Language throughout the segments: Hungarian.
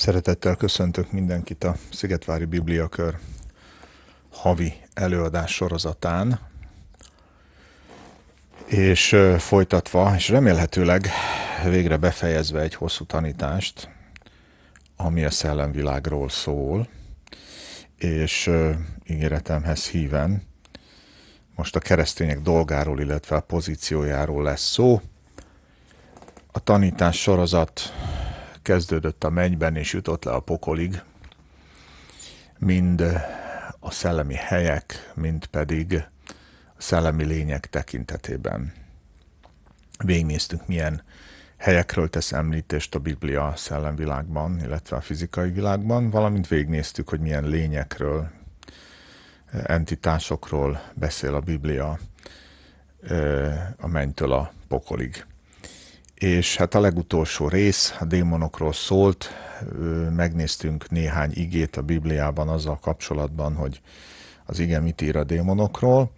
Szeretettel köszöntök mindenkit a Szigetvári Bibliakör havi előadás sorozatán, és folytatva, és remélhetőleg végre befejezve egy hosszú tanítást, ami a szellemvilágról szól, és ígéretemhez híven most a keresztények dolgáról, illetve a pozíciójáról lesz szó. A tanítás sorozat kezdődött a mennyben és jutott le a pokolig, mind a szellemi helyek, mind pedig a szellemi lények tekintetében. Végignéztünk, milyen helyekről tesz említést a Biblia a szellemvilágban, illetve a fizikai világban, valamint végignéztük, hogy milyen lényekről, entitásokról beszél a Biblia a mennytől a pokolig és hát a legutolsó rész a démonokról szólt, megnéztünk néhány igét a Bibliában azzal kapcsolatban, hogy az igen mit ír a démonokról,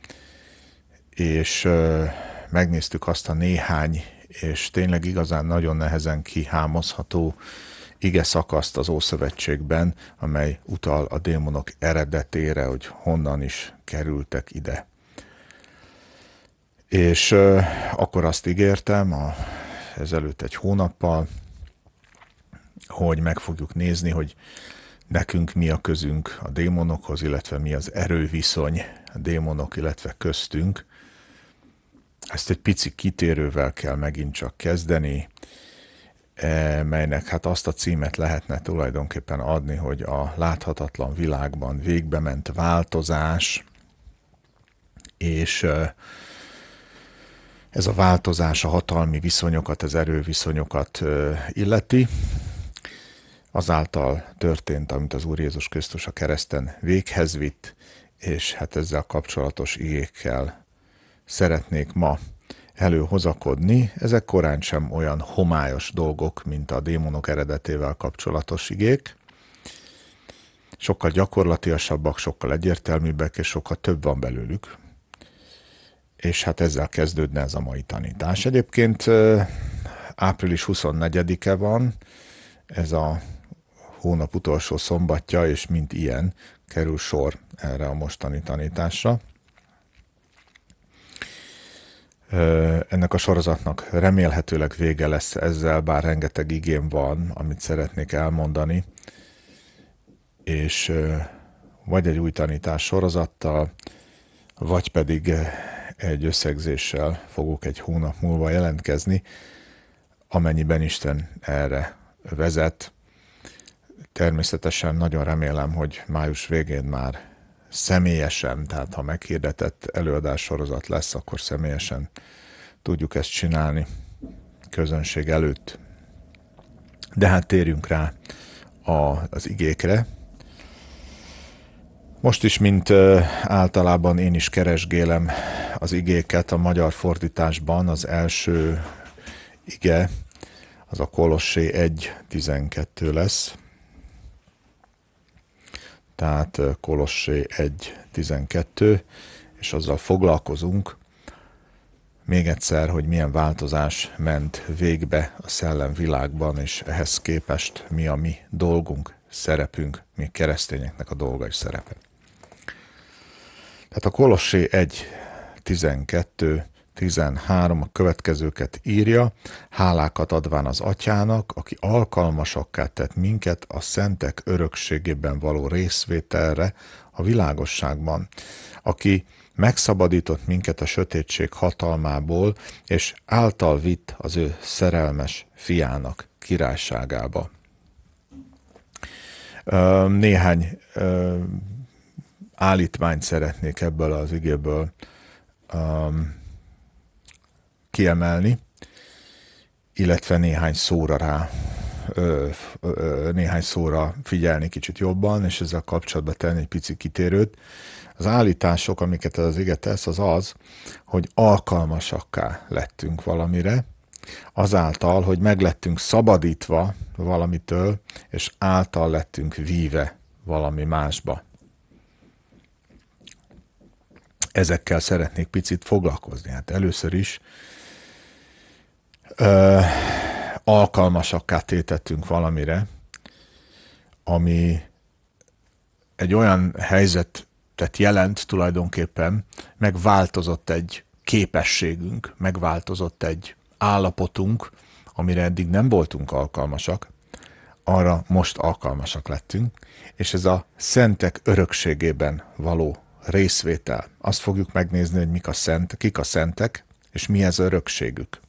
és megnéztük azt a néhány, és tényleg igazán nagyon nehezen kihámozható ige szakaszt az Ószövetségben, amely utal a démonok eredetére, hogy honnan is kerültek ide. És akkor azt ígértem a ezelőtt egy hónappal, hogy meg fogjuk nézni, hogy nekünk mi a közünk a démonokhoz, illetve mi az erőviszony a démonok, illetve köztünk. Ezt egy pici kitérővel kell megint csak kezdeni, e, melynek hát azt a címet lehetne tulajdonképpen adni, hogy a láthatatlan világban végbe ment változás, és e, ez a változás a hatalmi viszonyokat, az erőviszonyokat illeti, azáltal történt, amit az Úr Jézus Krisztus a kereszten véghez vitt, és hát ezzel kapcsolatos igékkel szeretnék ma előhozakodni. Ezek korán sem olyan homályos dolgok, mint a démonok eredetével kapcsolatos igék. Sokkal gyakorlatiasabbak, sokkal egyértelműbbek, és sokkal több van belőlük, és hát ezzel kezdődne ez a mai tanítás. Egyébként április 24-e van, ez a hónap utolsó szombatja, és mint ilyen kerül sor erre a mostani tanításra. Ennek a sorozatnak remélhetőleg vége lesz ezzel, bár rengeteg igém van, amit szeretnék elmondani, és vagy egy új tanítás sorozattal, vagy pedig egy összegzéssel fogok egy hónap múlva jelentkezni, amennyiben Isten erre vezet. Természetesen nagyon remélem, hogy május végén már személyesen, tehát ha meghirdetett előadássorozat lesz, akkor személyesen tudjuk ezt csinálni közönség előtt. De hát térjünk rá az igékre, most is, mint általában én is keresgélem az igéket a magyar fordításban, az első ige, az a Kolossé 1.12 lesz. Tehát Kolossé 1.12, és azzal foglalkozunk még egyszer, hogy milyen változás ment végbe a szellemvilágban, és ehhez képest mi a mi dolgunk, szerepünk, mi keresztényeknek a dolga és szerepe. Tehát a Kolossé 1, 12, 13 a következőket írja, hálákat adván az atyának, aki alkalmasakká tett minket a szentek örökségében való részvételre a világosságban, aki megszabadított minket a sötétség hatalmából, és által vitt az ő szerelmes fiának királyságába. Néhány állítmányt szeretnék ebből az igéből um, kiemelni, illetve néhány szóra rá, ö, ö, néhány szóra figyelni kicsit jobban, és ezzel kapcsolatban tenni egy pici kitérőt. Az állítások, amiket az ige tesz, az az, hogy alkalmasakká lettünk valamire, azáltal, hogy meglettünk szabadítva valamitől, és által lettünk víve valami másba ezekkel szeretnék picit foglalkozni. Hát először is ö, alkalmasakká tétettünk valamire, ami egy olyan helyzetet jelent tulajdonképpen, megváltozott egy képességünk, megváltozott egy állapotunk, amire eddig nem voltunk alkalmasak, arra most alkalmasak lettünk, és ez a szentek örökségében való részvétel. Azt fogjuk megnézni, hogy mik a szent, kik a szentek, és mi ez örökségük.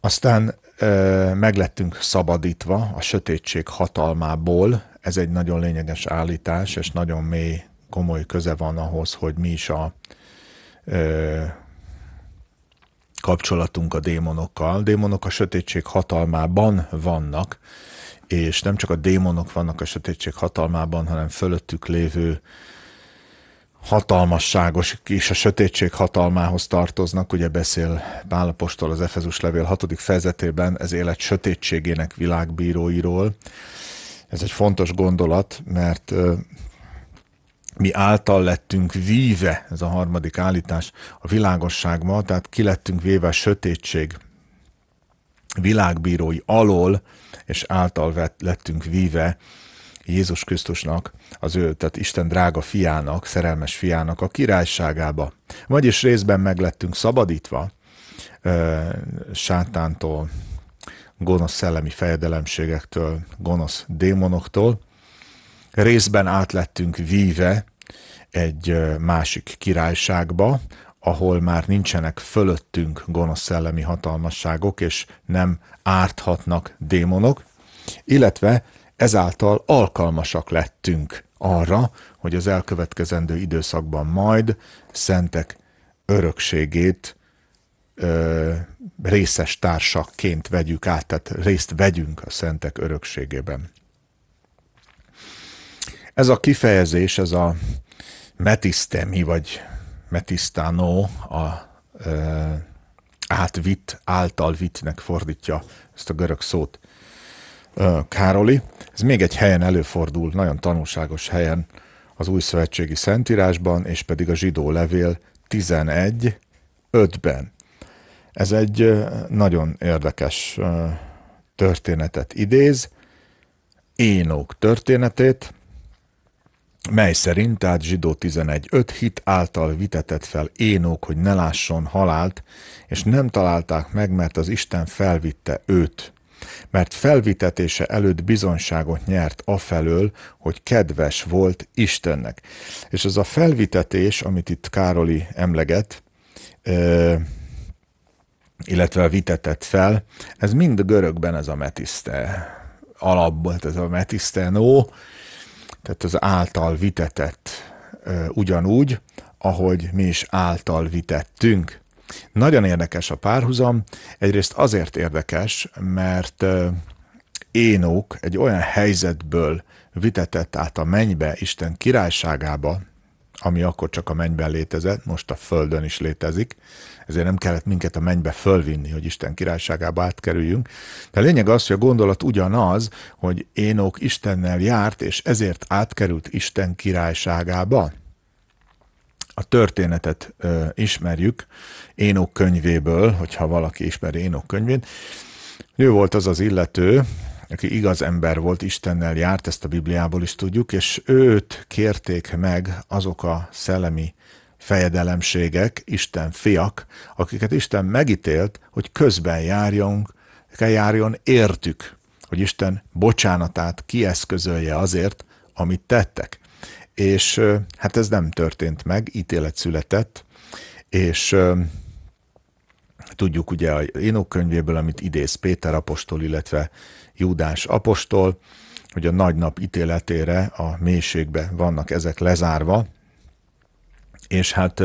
Aztán ö, meglettünk szabadítva a sötétség hatalmából. Ez egy nagyon lényeges állítás, és nagyon mély, komoly köze van ahhoz, hogy mi is a ö, kapcsolatunk a démonokkal. Démonok a sötétség hatalmában vannak, és nem csak a démonok vannak a sötétség hatalmában, hanem fölöttük lévő hatalmasságos és a sötétség hatalmához tartoznak, ugye beszél Pálapostól az Efezus levél hatodik fejezetében ez élet sötétségének világbíróiról. Ez egy fontos gondolat, mert mi által lettünk víve, ez a harmadik állítás, a világosság ma, tehát ki lettünk véve a sötétség világbírói alól, és által vett, lettünk víve Jézus Krisztusnak, az ő, tehát Isten drága fiának, szerelmes fiának a királyságába. Vagyis részben meglettünk szabadítva sátántól, gonosz szellemi fejedelemségektől, gonosz démonoktól, részben átlettünk víve egy másik királyságba, ahol már nincsenek fölöttünk gonosz szellemi hatalmasságok, és nem árthatnak démonok, illetve ezáltal alkalmasak lettünk arra, hogy az elkövetkezendő időszakban majd szentek örökségét ö, részes társakként vegyük át, tehát részt vegyünk a szentek örökségében. Ez a kifejezés, ez a metisztemi vagy metisztánó a ö, átvitt, által vittnek fordítja ezt a görög szót ö, Károli. Ez még egy helyen előfordul, nagyon tanulságos helyen az új szövetségi szentírásban, és pedig a zsidó levél 115 ben Ez egy nagyon érdekes történetet idéz, Énok történetét, mely szerint, tehát zsidó 11.5 hit által vitetett fel Énok, hogy ne lásson halált, és nem találták meg, mert az Isten felvitte őt mert felvitetése előtt bizonságot nyert afelől, hogy kedves volt Istennek. És ez a felvitetés, amit itt Károli emleget, illetve a fel, ez mind görögben ez a metiszte alapból, ez a metisztenó, tehát az által vitetett ugyanúgy, ahogy mi is által vitettünk. Nagyon érdekes a párhuzam. Egyrészt azért érdekes, mert Énók egy olyan helyzetből vitetett át a mennybe, Isten királyságába, ami akkor csak a mennyben létezett, most a földön is létezik, ezért nem kellett minket a mennybe fölvinni, hogy Isten királyságába átkerüljünk. De a lényeg az, hogy a gondolat ugyanaz, hogy Énók Istennel járt, és ezért átkerült Isten királyságába a történetet ö, ismerjük Énok könyvéből, hogyha valaki ismeri Énok könyvét. Ő volt az az illető, aki igaz ember volt, Istennel járt, ezt a Bibliából is tudjuk, és őt kérték meg azok a szellemi fejedelemségek, Isten fiak, akiket Isten megítélt, hogy közben járjon, járjon értük, hogy Isten bocsánatát kieszközölje azért, amit tettek és hát ez nem történt meg, ítélet született, és tudjuk ugye a Énok könyvéből, amit idéz Péter apostol, illetve Júdás apostol, hogy a nagy nap ítéletére a mélységbe vannak ezek lezárva, és hát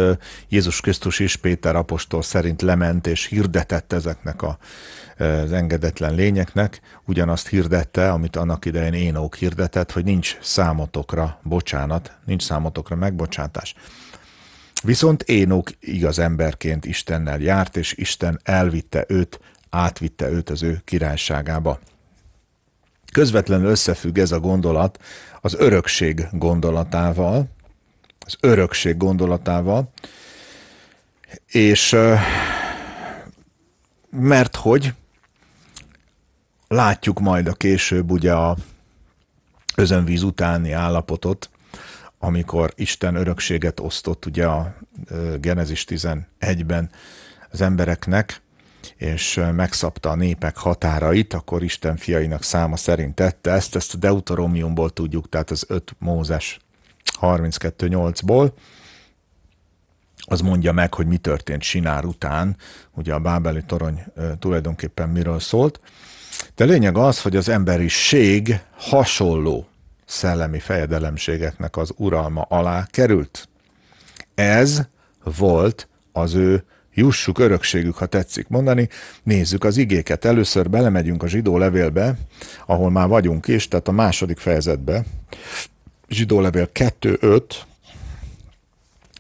Jézus Krisztus is Péter apostol szerint lement és hirdetett ezeknek a, az engedetlen lényeknek, ugyanazt hirdette, amit annak idején Énók hirdetett, hogy nincs számotokra bocsánat, nincs számotokra megbocsátás. Viszont Énók igaz emberként Istennel járt, és Isten elvitte őt, átvitte őt az ő királyságába. Közvetlenül összefügg ez a gondolat az örökség gondolatával, az örökség gondolatával, és mert hogy látjuk majd a később ugye a özönvíz utáni állapotot, amikor Isten örökséget osztott ugye a Genezis 11-ben az embereknek, és megszabta a népek határait, akkor Isten fiainak száma szerint tette ezt, ezt a Deuteromiumból tudjuk, tehát az öt Mózes 32-8-ból, az mondja meg, hogy mi történt Sinár után, ugye a bábeli torony tulajdonképpen miről szólt. De lényeg az, hogy az emberiség hasonló szellemi fejedelemségeknek az uralma alá került. Ez volt az ő jussuk örökségük, ha tetszik mondani. Nézzük az igéket. Először belemegyünk a zsidó levélbe, ahol már vagyunk is, tehát a második fejezetbe zsidó levél 2.5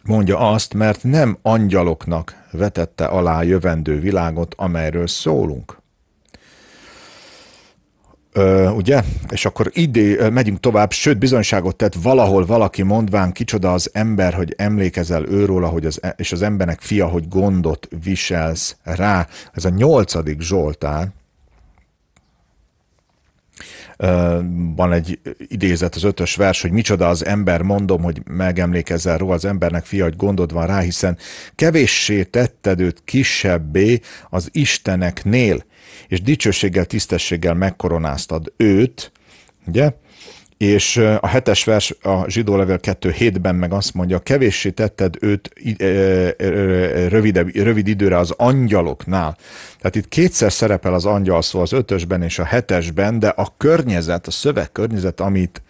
mondja azt, mert nem angyaloknak vetette alá jövendő világot, amelyről szólunk. Ö, ugye? És akkor idé, megyünk tovább, sőt bizonyságot tett valahol valaki mondván, kicsoda az ember, hogy emlékezel őról, hogy az, e- és az embernek fia, hogy gondot viselsz rá. Ez a nyolcadik Zsoltár, van egy idézet az ötös vers, hogy micsoda az ember, mondom, hogy megemlékezzel róla az embernek, fia, hogy gondod van rá, hiszen kevéssé tetted őt kisebbé az Isteneknél, és dicsőséggel, tisztességgel megkoronáztad őt, ugye? És a hetes vers a zsidó level 2.7-ben meg azt mondja, kevéssé tetted őt rövidebb, rövid időre az angyaloknál. Tehát itt kétszer szerepel az angyal szó az ötösben és a hetesben, de a környezet, a szöveg környezet amit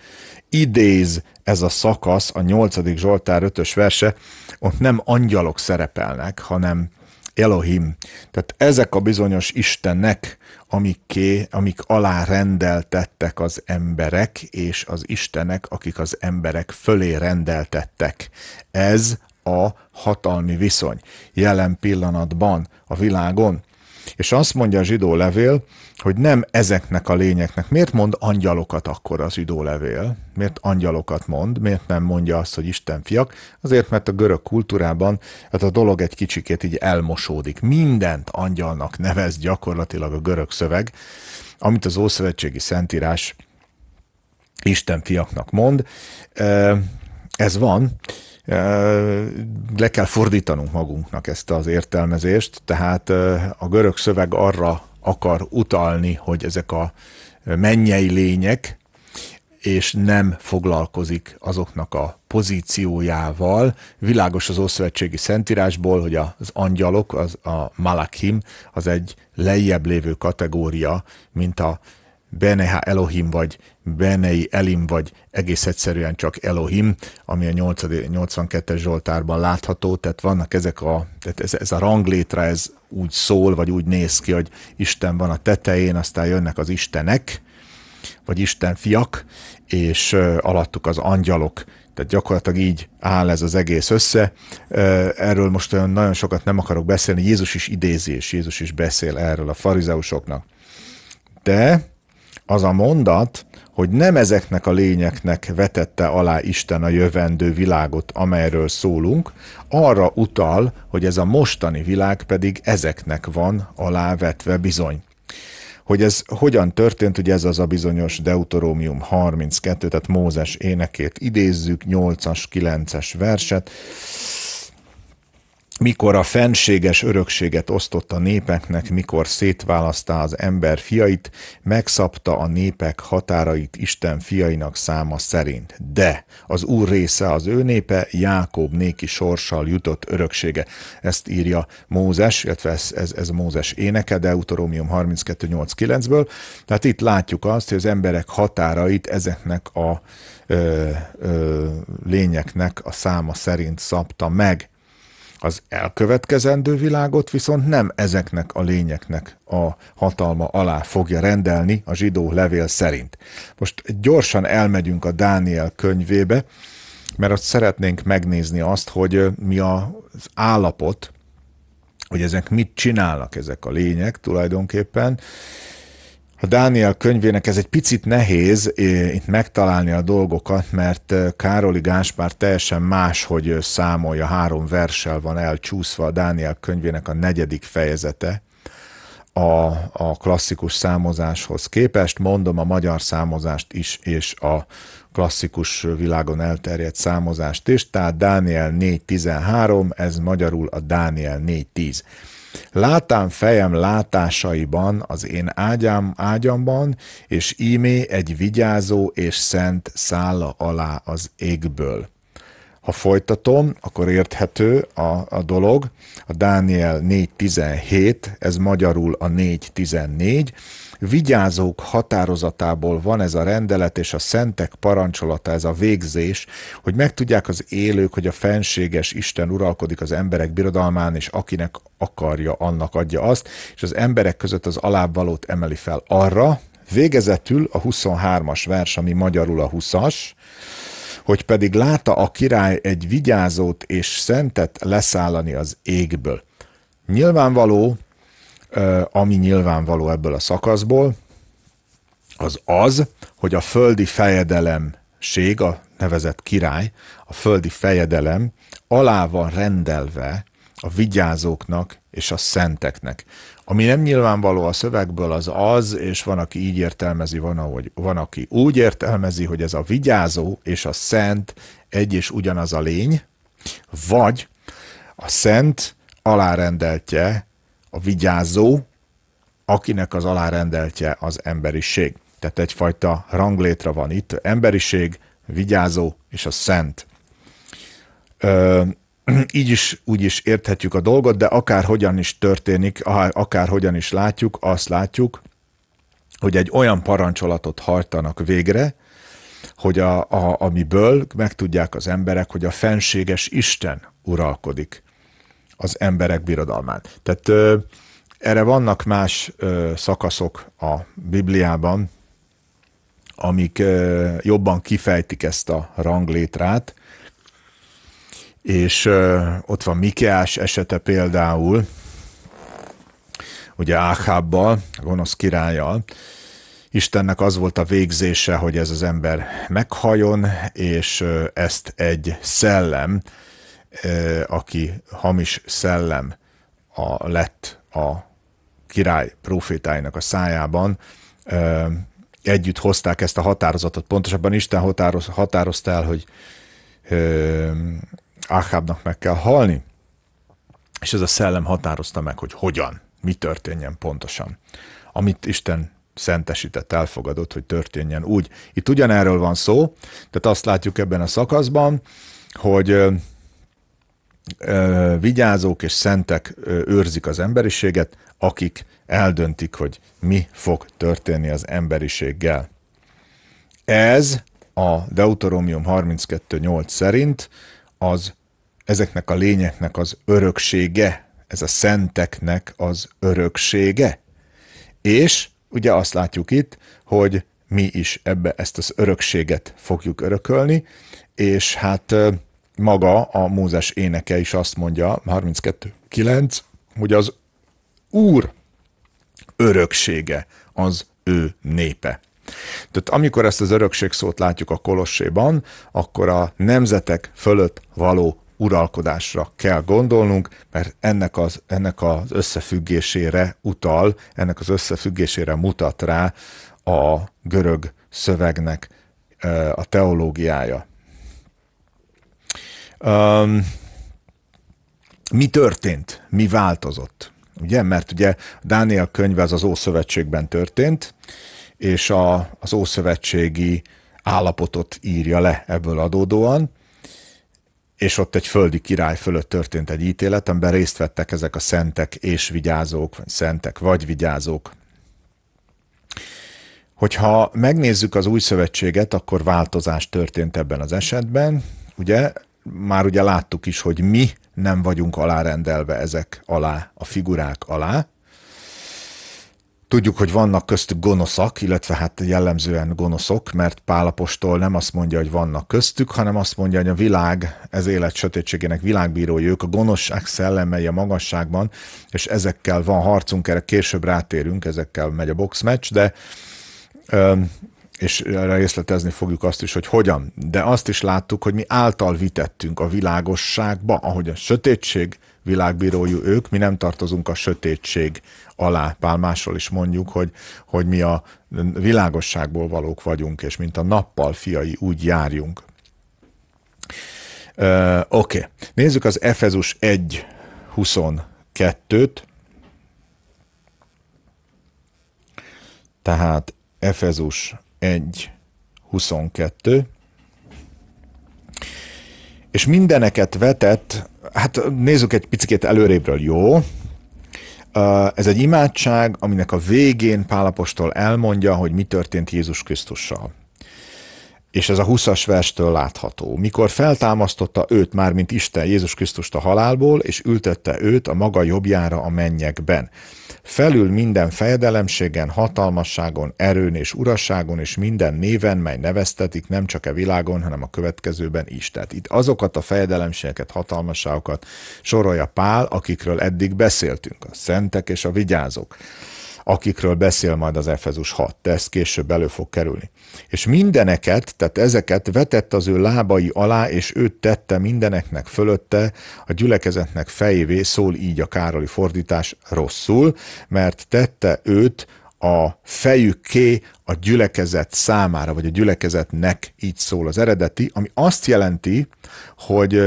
idéz ez a szakasz, a nyolcadik Zsoltár ötös verse, ott nem angyalok szerepelnek, hanem Elohim. Tehát ezek a bizonyos Istennek, amiké, amik alá rendeltettek az emberek és az istenek, akik az emberek fölé rendeltettek. Ez a hatalmi viszony. Jelen pillanatban a világon és azt mondja a zsidó levél, hogy nem ezeknek a lényeknek. Miért mond angyalokat akkor a zsidó levél? Miért angyalokat mond? Miért nem mondja azt, hogy Isten fiak? Azért, mert a görög kultúrában hát a dolog egy kicsikét így elmosódik. Mindent angyalnak nevez gyakorlatilag a görög szöveg, amit az Ószövetségi Szentírás Isten fiaknak mond. Ez van, le kell fordítanunk magunknak ezt az értelmezést, tehát a görög szöveg arra akar utalni, hogy ezek a mennyei lények, és nem foglalkozik azoknak a pozíciójával. Világos az Ószövetségi Szentírásból, hogy az angyalok, az, a malakim, az egy lejjebb lévő kategória, mint a Beneha Elohim vagy Benei Elim, vagy egész egyszerűen csak Elohim, ami a 82-es Zsoltárban látható, tehát vannak ezek a, tehát ez, ez a ranglétre, ez úgy szól, vagy úgy néz ki, hogy Isten van a tetején, aztán jönnek az istenek, vagy Isten fiak, és alattuk az angyalok. Tehát gyakorlatilag így áll ez az egész össze. Erről most olyan nagyon sokat nem akarok beszélni. Jézus is idézi, és Jézus is beszél erről a farizeusoknak. De az a mondat, hogy nem ezeknek a lényeknek vetette alá Isten a jövendő világot, amelyről szólunk, arra utal, hogy ez a mostani világ pedig ezeknek van alávetve bizony. Hogy ez hogyan történt, ugye ez az a bizonyos Deuterómium 32, tehát Mózes énekét idézzük, 8-as, 9-es verset mikor a fenséges örökséget osztott a népeknek, mikor szétválasztá az ember fiait, megszabta a népek határait Isten fiainak száma szerint. De az Úr része az ő népe, Jákob néki sorssal jutott öröksége. Ezt írja Mózes, illetve ez, ez, ez Mózes éneke, de Deuteromium 32.8.9-ből. Tehát itt látjuk azt, hogy az emberek határait ezeknek a ö, ö, lényeknek a száma szerint szabta meg. Az elkövetkezendő világot viszont nem ezeknek a lényeknek a hatalma alá fogja rendelni a zsidó levél szerint. Most gyorsan elmegyünk a Dániel könyvébe, mert ott szeretnénk megnézni azt, hogy mi az állapot, hogy ezek mit csinálnak ezek a lények tulajdonképpen, a Dániel könyvének ez egy picit nehéz itt megtalálni a dolgokat, mert Károli Gáspár teljesen más, hogy számolja, három verssel van elcsúszva a Dániel könyvének a negyedik fejezete a, a klasszikus számozáshoz képest. Mondom, a magyar számozást is, és a klasszikus világon elterjedt számozást is, tehát Dániel 4.13, ez magyarul a Dániel 4.10. Látám fejem látásaiban az én ágyám ágyamban, és ímé egy vigyázó és szent szála alá az égből. Ha folytatom, akkor érthető a, a dolog. A Dániel 4.17, ez magyarul a 4.14, vigyázók határozatából van ez a rendelet, és a szentek parancsolata, ez a végzés, hogy megtudják az élők, hogy a fenséges Isten uralkodik az emberek birodalmán, és akinek akarja, annak adja azt, és az emberek között az alávalót emeli fel arra, végezetül a 23-as vers, ami magyarul a 20-as, hogy pedig láta a király egy vigyázót és szentet leszállani az égből. Nyilvánvaló, ami nyilvánvaló ebből a szakaszból, az az, hogy a földi fejedelemség, a nevezett király, a földi fejedelem alá van rendelve a vigyázóknak és a szenteknek. Ami nem nyilvánvaló a szövegből, az az, és van, aki így értelmezi, van, ahogy, van, aki úgy értelmezi, hogy ez a vigyázó és a szent egy és ugyanaz a lény, vagy a szent alárendeltje a vigyázó, akinek az alárendeltje az emberiség. Tehát egyfajta ranglétra van itt, emberiség, vigyázó és a szent. Ö, így is, úgy is érthetjük a dolgot, de akárhogyan is történik, akárhogyan is látjuk, azt látjuk, hogy egy olyan parancsolatot hajtanak végre, hogy a, a, amiből megtudják az emberek, hogy a fenséges Isten uralkodik az emberek birodalmát. Tehát ö, erre vannak más ö, szakaszok a Bibliában, amik ö, jobban kifejtik ezt a ranglétrát, és ö, ott van Mikeás esete például, ugye Áhábbal, gonosz királlyal, Istennek az volt a végzése, hogy ez az ember meghajon, és ezt egy szellem, aki hamis szellem a, lett a király profétáinak a szájában, együtt hozták ezt a határozatot. Pontosabban Isten határoz, határozta el, hogy Áhábnak meg kell halni, és ez a szellem határozta meg, hogy hogyan, mi történjen pontosan. Amit Isten szentesített, elfogadott, hogy történjen úgy. Itt ugyanerről van szó, tehát azt látjuk ebben a szakaszban, hogy vigyázók és szentek őrzik az emberiséget, akik eldöntik, hogy mi fog történni az emberiséggel. Ez a Deuteromium 32.8 szerint az ezeknek a lényeknek az öröksége, ez a szenteknek az öröksége. És ugye azt látjuk itt, hogy mi is ebbe ezt az örökséget fogjuk örökölni, és hát maga a Mózes éneke is azt mondja, 32.9, hogy az Úr öröksége az ő népe. Tehát amikor ezt az örökség szót látjuk a Kolosséban, akkor a nemzetek fölött való uralkodásra kell gondolnunk, mert ennek az, ennek az összefüggésére utal, ennek az összefüggésére mutat rá a görög szövegnek a teológiája. Um, mi történt? Mi változott? Ugye? Mert ugye Dániel könyve az az Ószövetségben történt, és a, az Ószövetségi állapotot írja le ebből adódóan, és ott egy földi király fölött történt egy ítélet, amiben részt vettek ezek a szentek és vigyázók, vagy szentek vagy vigyázók. Hogyha megnézzük az új szövetséget, akkor változás történt ebben az esetben. Ugye már ugye láttuk is, hogy mi nem vagyunk alárendelve ezek alá, a figurák alá. Tudjuk, hogy vannak köztük gonoszak, illetve hát jellemzően gonoszok, mert Pálapostól nem azt mondja, hogy vannak köztük, hanem azt mondja, hogy a világ, ez élet sötétségének világbírói, ők a gonoszság szellemei a magasságban, és ezekkel van harcunk, erre később rátérünk, ezekkel megy a boxmatch, de és részletezni fogjuk azt is, hogy hogyan. De azt is láttuk, hogy mi által vitettünk a világosságba, ahogy a sötétség világbírójú ők, mi nem tartozunk a sötétség alá. másról is mondjuk, hogy, hogy mi a világosságból valók vagyunk, és mint a nappal fiai úgy járjunk. Uh, Oké, okay. nézzük az Efezus 122 t Tehát Efezus 122, És mindeneket vetett, hát nézzük egy picit előrébről, jó? Ez egy imádság, aminek a végén Pálapostól elmondja, hogy mi történt Jézus Krisztussal. És ez a 20-as verstől látható. Mikor feltámasztotta őt már, mint Isten Jézus Krisztust a halálból, és ültette őt a maga jobbjára a mennyekben felül minden fejedelemségen, hatalmasságon, erőn és urasságon és minden néven, mely neveztetik nem csak e világon, hanem a következőben is. Tehát itt azokat a fejedelemségeket, hatalmasságokat sorolja Pál, akikről eddig beszéltünk, a szentek és a vigyázók akikről beszél majd az Efezus 6, de ez később elő fog kerülni. És mindeneket, tehát ezeket vetett az ő lábai alá, és őt tette mindeneknek fölötte, a gyülekezetnek fejévé szól így a Károli fordítás rosszul, mert tette őt a fejükké a gyülekezet számára, vagy a gyülekezetnek így szól az eredeti, ami azt jelenti, hogy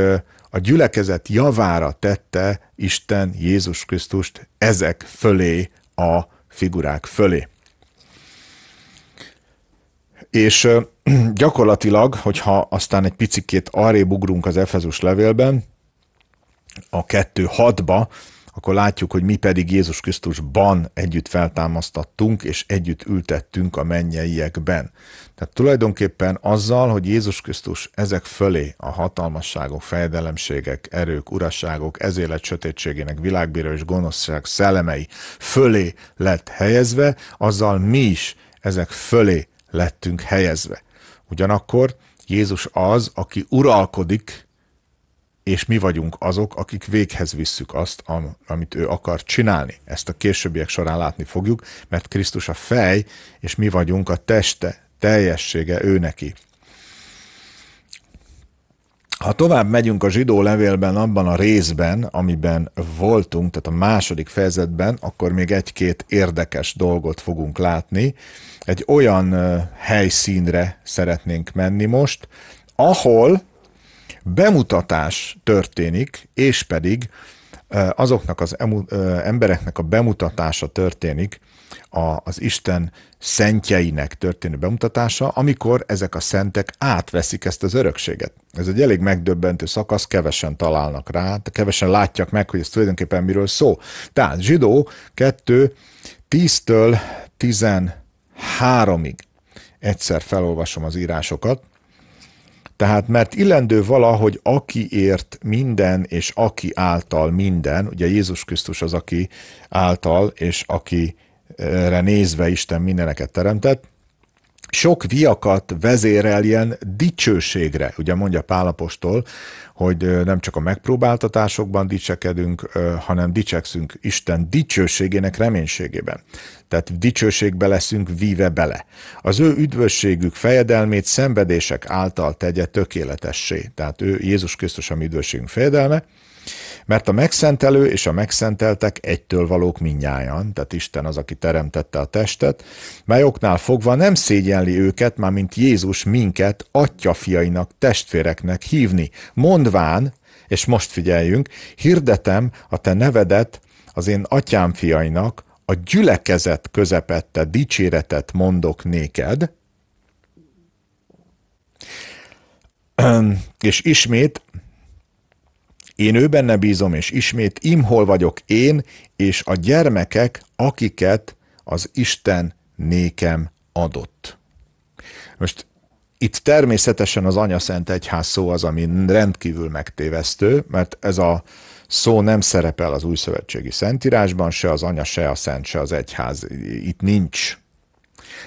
a gyülekezet javára tette Isten Jézus Krisztust ezek fölé a figurák fölé. És gyakorlatilag, hogyha aztán egy picikét arrébb ugrunk az Efezus levélben, a 2.6-ba, akkor látjuk, hogy mi pedig Jézus Krisztusban együtt feltámasztattunk, és együtt ültettünk a mennyeiekben. Tehát tulajdonképpen azzal, hogy Jézus Krisztus ezek fölé a hatalmasságok, fejdelemségek, erők, urasságok, ezélet sötétségének, világbíró és gonoszság szellemei fölé lett helyezve, azzal mi is ezek fölé lettünk helyezve. Ugyanakkor Jézus az, aki uralkodik, és mi vagyunk azok, akik véghez visszük azt, amit ő akar csinálni. Ezt a későbbiek során látni fogjuk, mert Krisztus a fej, és mi vagyunk a teste, teljessége ő neki. Ha tovább megyünk a zsidó levélben, abban a részben, amiben voltunk, tehát a második fejezetben, akkor még egy-két érdekes dolgot fogunk látni. Egy olyan helyszínre szeretnénk menni most, ahol bemutatás történik, és pedig azoknak az embereknek a bemutatása történik, a, az Isten szentjeinek történő bemutatása, amikor ezek a szentek átveszik ezt az örökséget. Ez egy elég megdöbbentő szakasz, kevesen találnak rá, kevesen látják meg, hogy ez tulajdonképpen miről szó. Tehát zsidó 2, 10-től 13-ig egyszer felolvasom az írásokat, tehát mert illendő valahogy aki ért minden, és aki által minden, ugye Jézus Krisztus az, aki által, és aki nézve Isten mindeneket teremtett, sok viakat vezéreljen dicsőségre. Ugye mondja Pálapostól, hogy nem csak a megpróbáltatásokban dicsekedünk, hanem dicsekszünk Isten dicsőségének reménységében. Tehát dicsőségbe leszünk víve bele. Az ő üdvösségük fejedelmét szenvedések által tegye tökéletessé. Tehát ő Jézus Krisztus a mi üdvösségünk fejedelme, mert a megszentelő és a megszenteltek egytől valók minnyáján, tehát Isten az, aki teremtette a testet, mely oknál fogva nem szégyenli őket, már mint Jézus minket atyafiainak, testvéreknek hívni, mondván, és most figyeljünk, hirdetem a te nevedet az én atyám fiainak, a gyülekezet közepette dicséretet mondok néked, és ismét én ő benne bízom, és ismét imhol vagyok én, és a gyermekek, akiket az Isten nékem adott. Most itt természetesen az Anya Szent Egyház szó az, ami rendkívül megtévesztő, mert ez a szó nem szerepel az új szövetségi szentírásban, se az Anya, se a Szent, se az Egyház. Itt nincs.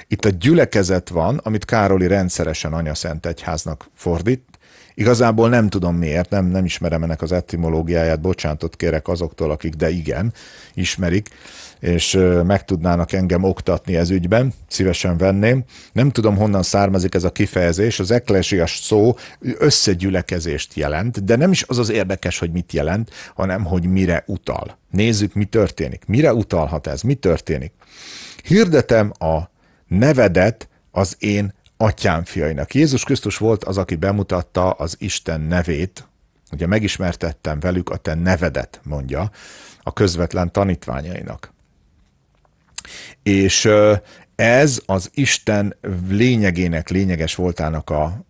Itt a gyülekezet van, amit Károli rendszeresen Anya Szent Egyháznak fordít, Igazából nem tudom miért, nem, nem ismerem ennek az etimológiáját, bocsánatot kérek azoktól, akik de igen, ismerik, és meg tudnának engem oktatni ez ügyben, szívesen venném. Nem tudom, honnan származik ez a kifejezés, az eklesias szó összegyülekezést jelent, de nem is az az érdekes, hogy mit jelent, hanem hogy mire utal. Nézzük, mi történik. Mire utalhat ez? Mi történik? Hirdetem a nevedet az én atyám fiainak. Jézus Krisztus volt az, aki bemutatta az Isten nevét, ugye megismertettem velük a te nevedet, mondja a közvetlen tanítványainak. És ez az Isten lényegének, lényeges voltának a,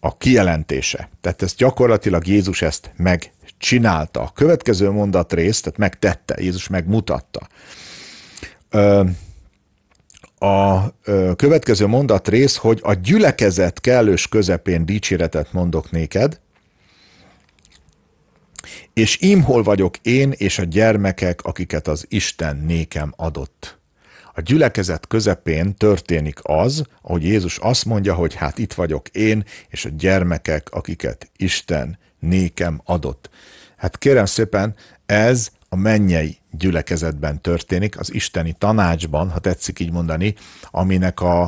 a kijelentése. Tehát ezt gyakorlatilag Jézus ezt megcsinálta. A következő mondatrészt, tehát megtette, Jézus megmutatta a következő mondat rész, hogy a gyülekezet kellős közepén dicséretet mondok néked, és imhol vagyok én és a gyermekek, akiket az Isten nékem adott. A gyülekezet közepén történik az, ahogy Jézus azt mondja, hogy hát itt vagyok én és a gyermekek, akiket Isten nékem adott. Hát kérem szépen, ez a mennyei gyülekezetben történik, az isteni tanácsban, ha tetszik így mondani, aminek a,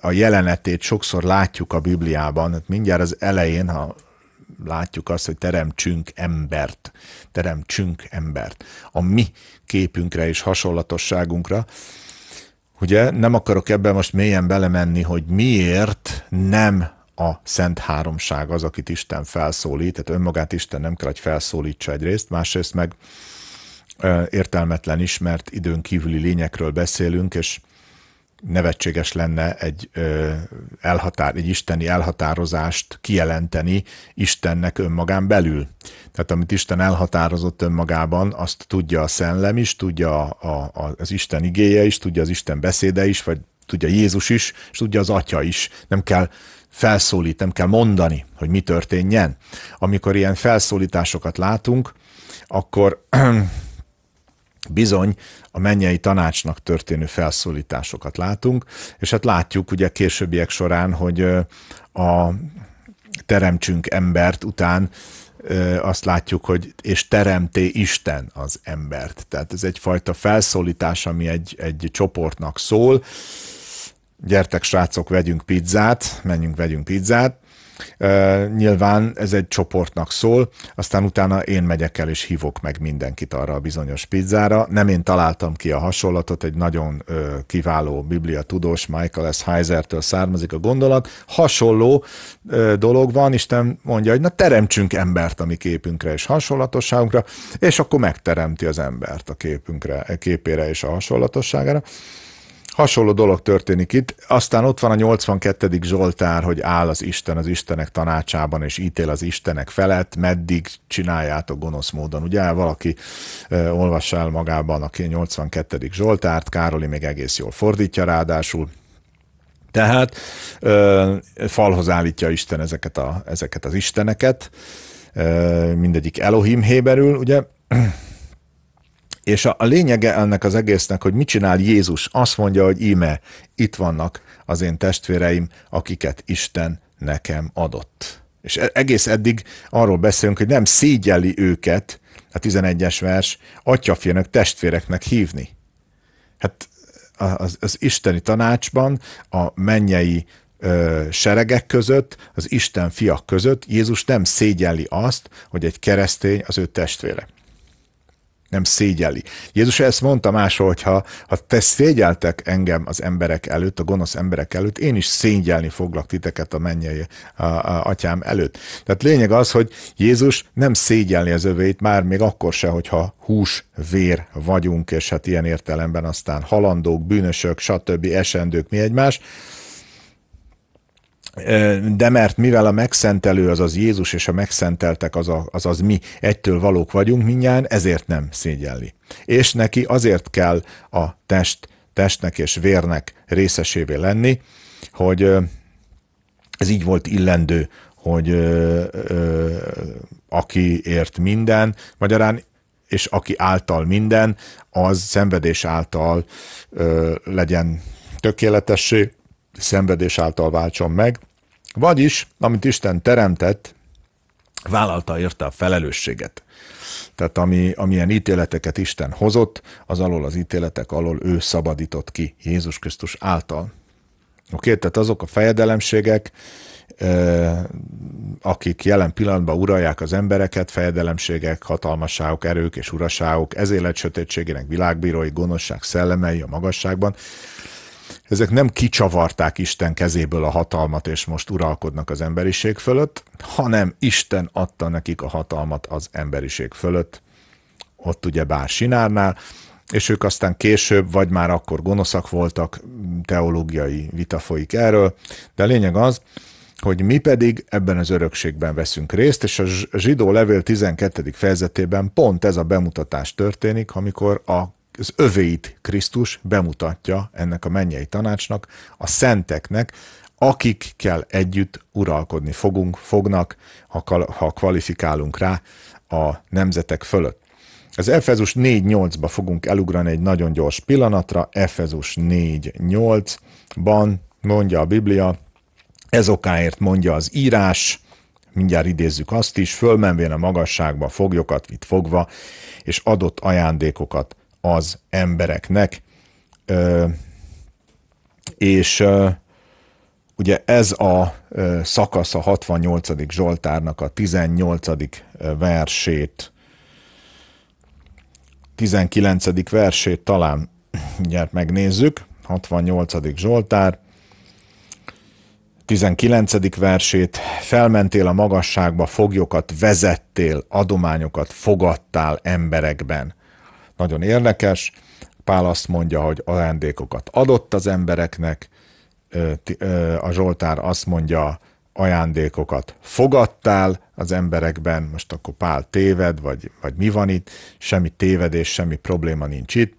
a jelenetét sokszor látjuk a Bibliában. Hát mindjárt az elején, ha látjuk azt, hogy teremtsünk embert, teremtsünk embert, a mi képünkre és hasonlatosságunkra. Ugye nem akarok ebben most mélyen belemenni, hogy miért nem a Szent Háromság az, akit Isten felszólít, tehát önmagát Isten nem kell, hogy felszólítsa egyrészt, másrészt meg értelmetlen is, mert időn kívüli lényekről beszélünk, és nevetséges lenne egy, elhatár, egy isteni elhatározást kijelenteni Istennek önmagán belül. Tehát amit Isten elhatározott önmagában, azt tudja a szellem is, tudja a, a, az Isten igéje is, tudja az Isten beszéde is, vagy tudja Jézus is, és tudja az Atya is. Nem kell felszólít, nem kell mondani, hogy mi történjen. Amikor ilyen felszólításokat látunk, akkor bizony a mennyei tanácsnak történő felszólításokat látunk, és hát látjuk ugye későbbiek során, hogy a teremtsünk embert után azt látjuk, hogy és teremté Isten az embert. Tehát ez egyfajta felszólítás, ami egy, egy csoportnak szól. Gyertek, srácok, vegyünk pizzát, menjünk, vegyünk pizzát, nyilván ez egy csoportnak szól, aztán utána én megyek el és hívok meg mindenkit arra a bizonyos pizzára. Nem én találtam ki a hasonlatot, egy nagyon kiváló biblia tudós Michael S. Haizer-től származik a gondolat. Hasonló dolog van, Isten mondja, hogy na teremtsünk embert a mi képünkre és hasonlatosságunkra, és akkor megteremti az embert a képünkre, a képére és a hasonlatosságára. Hasonló dolog történik itt. Aztán ott van a 82. Zsoltár, hogy áll az Isten az Istenek tanácsában, és ítél az Istenek felett, meddig csináljátok gonosz módon. Ugye valaki ö, olvassa el magában a 82. Zsoltárt, Károli még egész jól fordítja ráadásul, tehát ö, falhoz állítja Isten ezeket, a, ezeket az isteneket, ö, mindegyik Elohim héberül, ugye? És a, a lényege ennek az egésznek, hogy mit csinál Jézus? Azt mondja, hogy íme, itt vannak az én testvéreim, akiket Isten nekem adott. És e, egész eddig arról beszélünk, hogy nem szégyeli őket, a 11-es vers, atyafjának testvéreknek hívni. Hát az, az isteni tanácsban, a mennyei ö, seregek között, az Isten fiak között Jézus nem szégyelli azt, hogy egy keresztény az ő testvére nem szégyeli. Jézus ezt mondta máshol, hogy ha, ha te szégyeltek engem az emberek előtt, a gonosz emberek előtt, én is szégyelni foglak titeket a mennyei a, a atyám előtt. Tehát lényeg az, hogy Jézus nem szégyelni az övéit, már még akkor se, hogyha hús, vér vagyunk, és hát ilyen értelemben aztán halandók, bűnösök, stb. esendők, mi egymás, de mert mivel a megszentelő az az Jézus, és a megszenteltek az a, az, az mi, egytől valók vagyunk minnyáján, ezért nem szégyelli. És neki azért kell a test, testnek és vérnek részesévé lenni, hogy ez így volt illendő, hogy aki ért minden, magyarán és aki által minden, az szenvedés által legyen tökéletessé, szenvedés által váltson meg, vagyis, amit Isten teremtett, vállalta érte a felelősséget. Tehát ami, amilyen ítéleteket Isten hozott, az alól az ítéletek alól ő szabadított ki Jézus Krisztus által. Oké, tehát azok a fejedelemségek, akik jelen pillanatban uralják az embereket, fejedelemségek, hatalmasságok, erők és uraságok, ez élet sötétségének világbírói, gonoszság szellemei a magasságban, ezek nem kicsavarták Isten kezéből a hatalmat, és most uralkodnak az emberiség fölött, hanem Isten adta nekik a hatalmat az emberiség fölött, ott ugye bár Sinárnál, és ők aztán később, vagy már akkor gonoszak voltak, teológiai vita folyik erről, de a lényeg az, hogy mi pedig ebben az örökségben veszünk részt, és a zsidó levél 12. fejezetében pont ez a bemutatás történik, amikor a az övéit Krisztus bemutatja ennek a mennyei tanácsnak, a szenteknek, akikkel együtt uralkodni fogunk, fognak, ha, ha kvalifikálunk rá a nemzetek fölött. Az Efezus 4.8-ba fogunk elugrani egy nagyon gyors pillanatra. Efezus 4.8-ban mondja a Biblia, ez okáért mondja az írás, mindjárt idézzük azt is, fölmenvén a magasságba foglyokat vitt fogva, és adott ajándékokat az embereknek. Ö, és ö, ugye ez a ö, szakasz a 68. Zsoltárnak a 18. versét, 19. versét talán, mindjárt megnézzük, 68. Zsoltár, 19. versét, felmentél a magasságba, foglyokat vezettél, adományokat fogadtál emberekben. Nagyon érdekes. Pál azt mondja, hogy ajándékokat adott az embereknek, a Zsoltár azt mondja, ajándékokat fogadtál az emberekben, most akkor Pál téved, vagy, vagy mi van itt, semmi tévedés, semmi probléma nincs itt.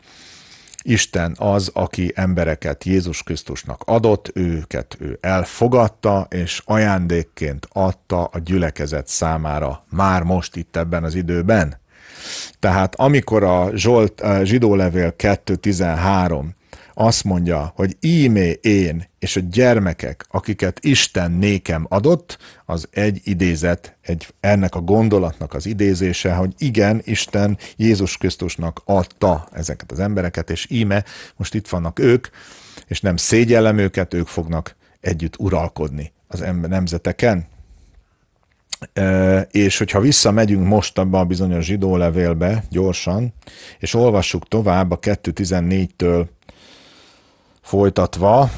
Isten az, aki embereket Jézus Krisztusnak adott, őket ő elfogadta, és ajándékként adta a gyülekezet számára már most itt ebben az időben. Tehát amikor a Zsolt, a zsidó levél 2.13 azt mondja, hogy ímé én és a gyermekek, akiket Isten nékem adott, az egy idézet, egy, ennek a gondolatnak az idézése, hogy igen, Isten Jézus Krisztusnak adta ezeket az embereket, és íme, most itt vannak ők, és nem szégyellem őket, ők fognak együtt uralkodni az ember nemzeteken és hogyha visszamegyünk most abba a bizonyos zsidó levélbe gyorsan, és olvassuk tovább a 2.14-től folytatva,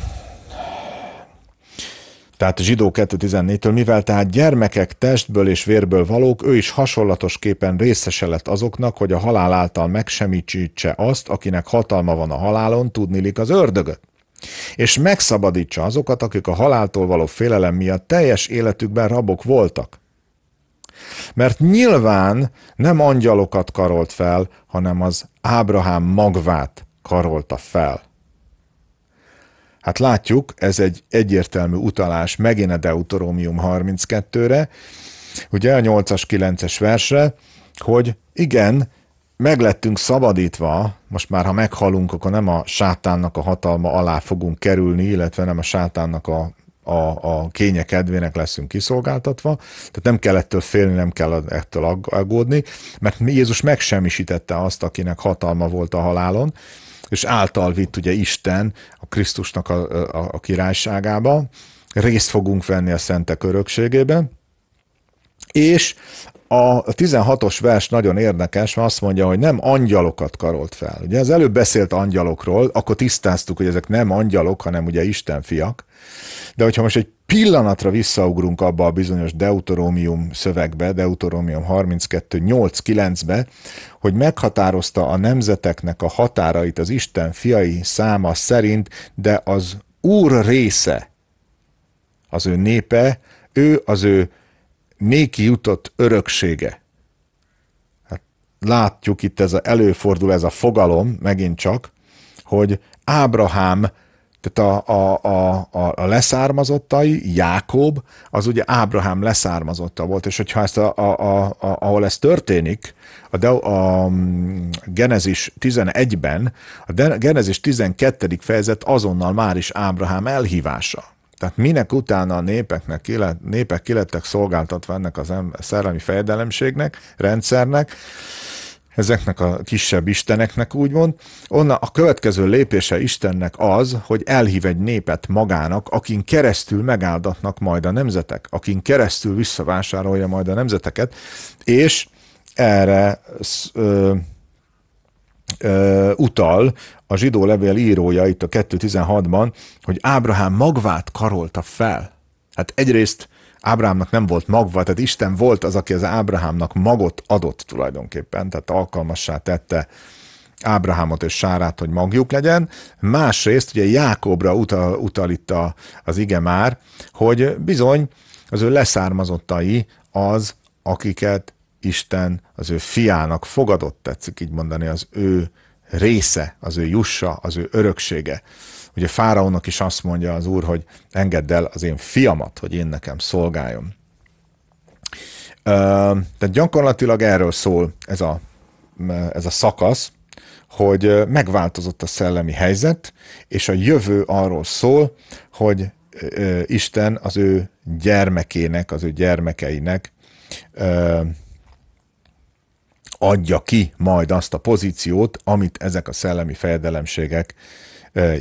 tehát a zsidó 2.14-től, mivel tehát gyermekek testből és vérből valók, ő is képen részese lett azoknak, hogy a halál által megsemmisítse azt, akinek hatalma van a halálon, tudnilik az ördögöt és megszabadítsa azokat, akik a haláltól való félelem miatt teljes életükben rabok voltak. Mert nyilván nem angyalokat karolt fel, hanem az Ábrahám magvát karolta fel. Hát látjuk, ez egy egyértelmű utalás megint a Deuteronomium 32-re, ugye a 8-as, 9-es versre, hogy igen, meg lettünk szabadítva, most már ha meghalunk, akkor nem a sátánnak a hatalma alá fogunk kerülni, illetve nem a sátánnak a a, a kénye kedvének leszünk kiszolgáltatva, tehát nem kell ettől félni, nem kell ettől aggódni, mert Jézus megsemmisítette azt, akinek hatalma volt a halálon, és által vitt ugye Isten a Krisztusnak a, a, a királyságába, részt fogunk venni a szentek örökségében, és a 16-os vers nagyon érdekes, mert azt mondja, hogy nem angyalokat karolt fel. Ugye az előbb beszélt angyalokról, akkor tisztáztuk, hogy ezek nem angyalok, hanem ugye Isten fiak. De hogyha most egy pillanatra visszaugrunk abba a bizonyos Deuteromium szövegbe, Deuteromium 32.8.9-be, hogy meghatározta a nemzeteknek a határait az Isten fiai száma szerint, de az Úr része, az ő népe, ő az ő néki jutott öröksége. Hát látjuk itt ez a, előfordul ez a fogalom, megint csak, hogy Ábrahám, tehát a, a, a, a leszármazottai, Jákob, az ugye Ábrahám leszármazotta volt, és hogyha ezt a, a, a, a, ahol ez történik, a, mm, de, a Genezis 11-ben, a Genezis 12. fejezet azonnal már is Ábrahám elhívása. Tehát minek utána a népeknek kilet, népek kilettek szolgáltatva ennek az szellemi fejedelemségnek, rendszernek, ezeknek a kisebb isteneknek úgymond, onna a következő lépése Istennek az, hogy elhív egy népet magának, akin keresztül megáldatnak majd a nemzetek, akin keresztül visszavásárolja majd a nemzeteket, és erre ö, utal a zsidó levél írója itt a 2.16-ban, hogy Ábrahám magvát karolta fel. Hát egyrészt Ábrahámnak nem volt magva, tehát Isten volt az, aki az Ábrahámnak magot adott tulajdonképpen, tehát alkalmassá tette Ábrahámot és Sárát, hogy magjuk legyen. Másrészt ugye Jákobra utal, utal itt a, az ige már, hogy bizony az ő leszármazottai az, akiket Isten az ő fiának fogadott, tetszik így mondani, az ő része, az ő jussa, az ő öröksége. Ugye Fáraónak is azt mondja az úr, hogy engedd el az én fiamat, hogy én nekem szolgáljon. Tehát gyakorlatilag erről szól ez a, ez a szakasz, hogy megváltozott a szellemi helyzet, és a jövő arról szól, hogy Isten az ő gyermekének, az ő gyermekeinek adja ki majd azt a pozíciót, amit ezek a szellemi fejedelemségek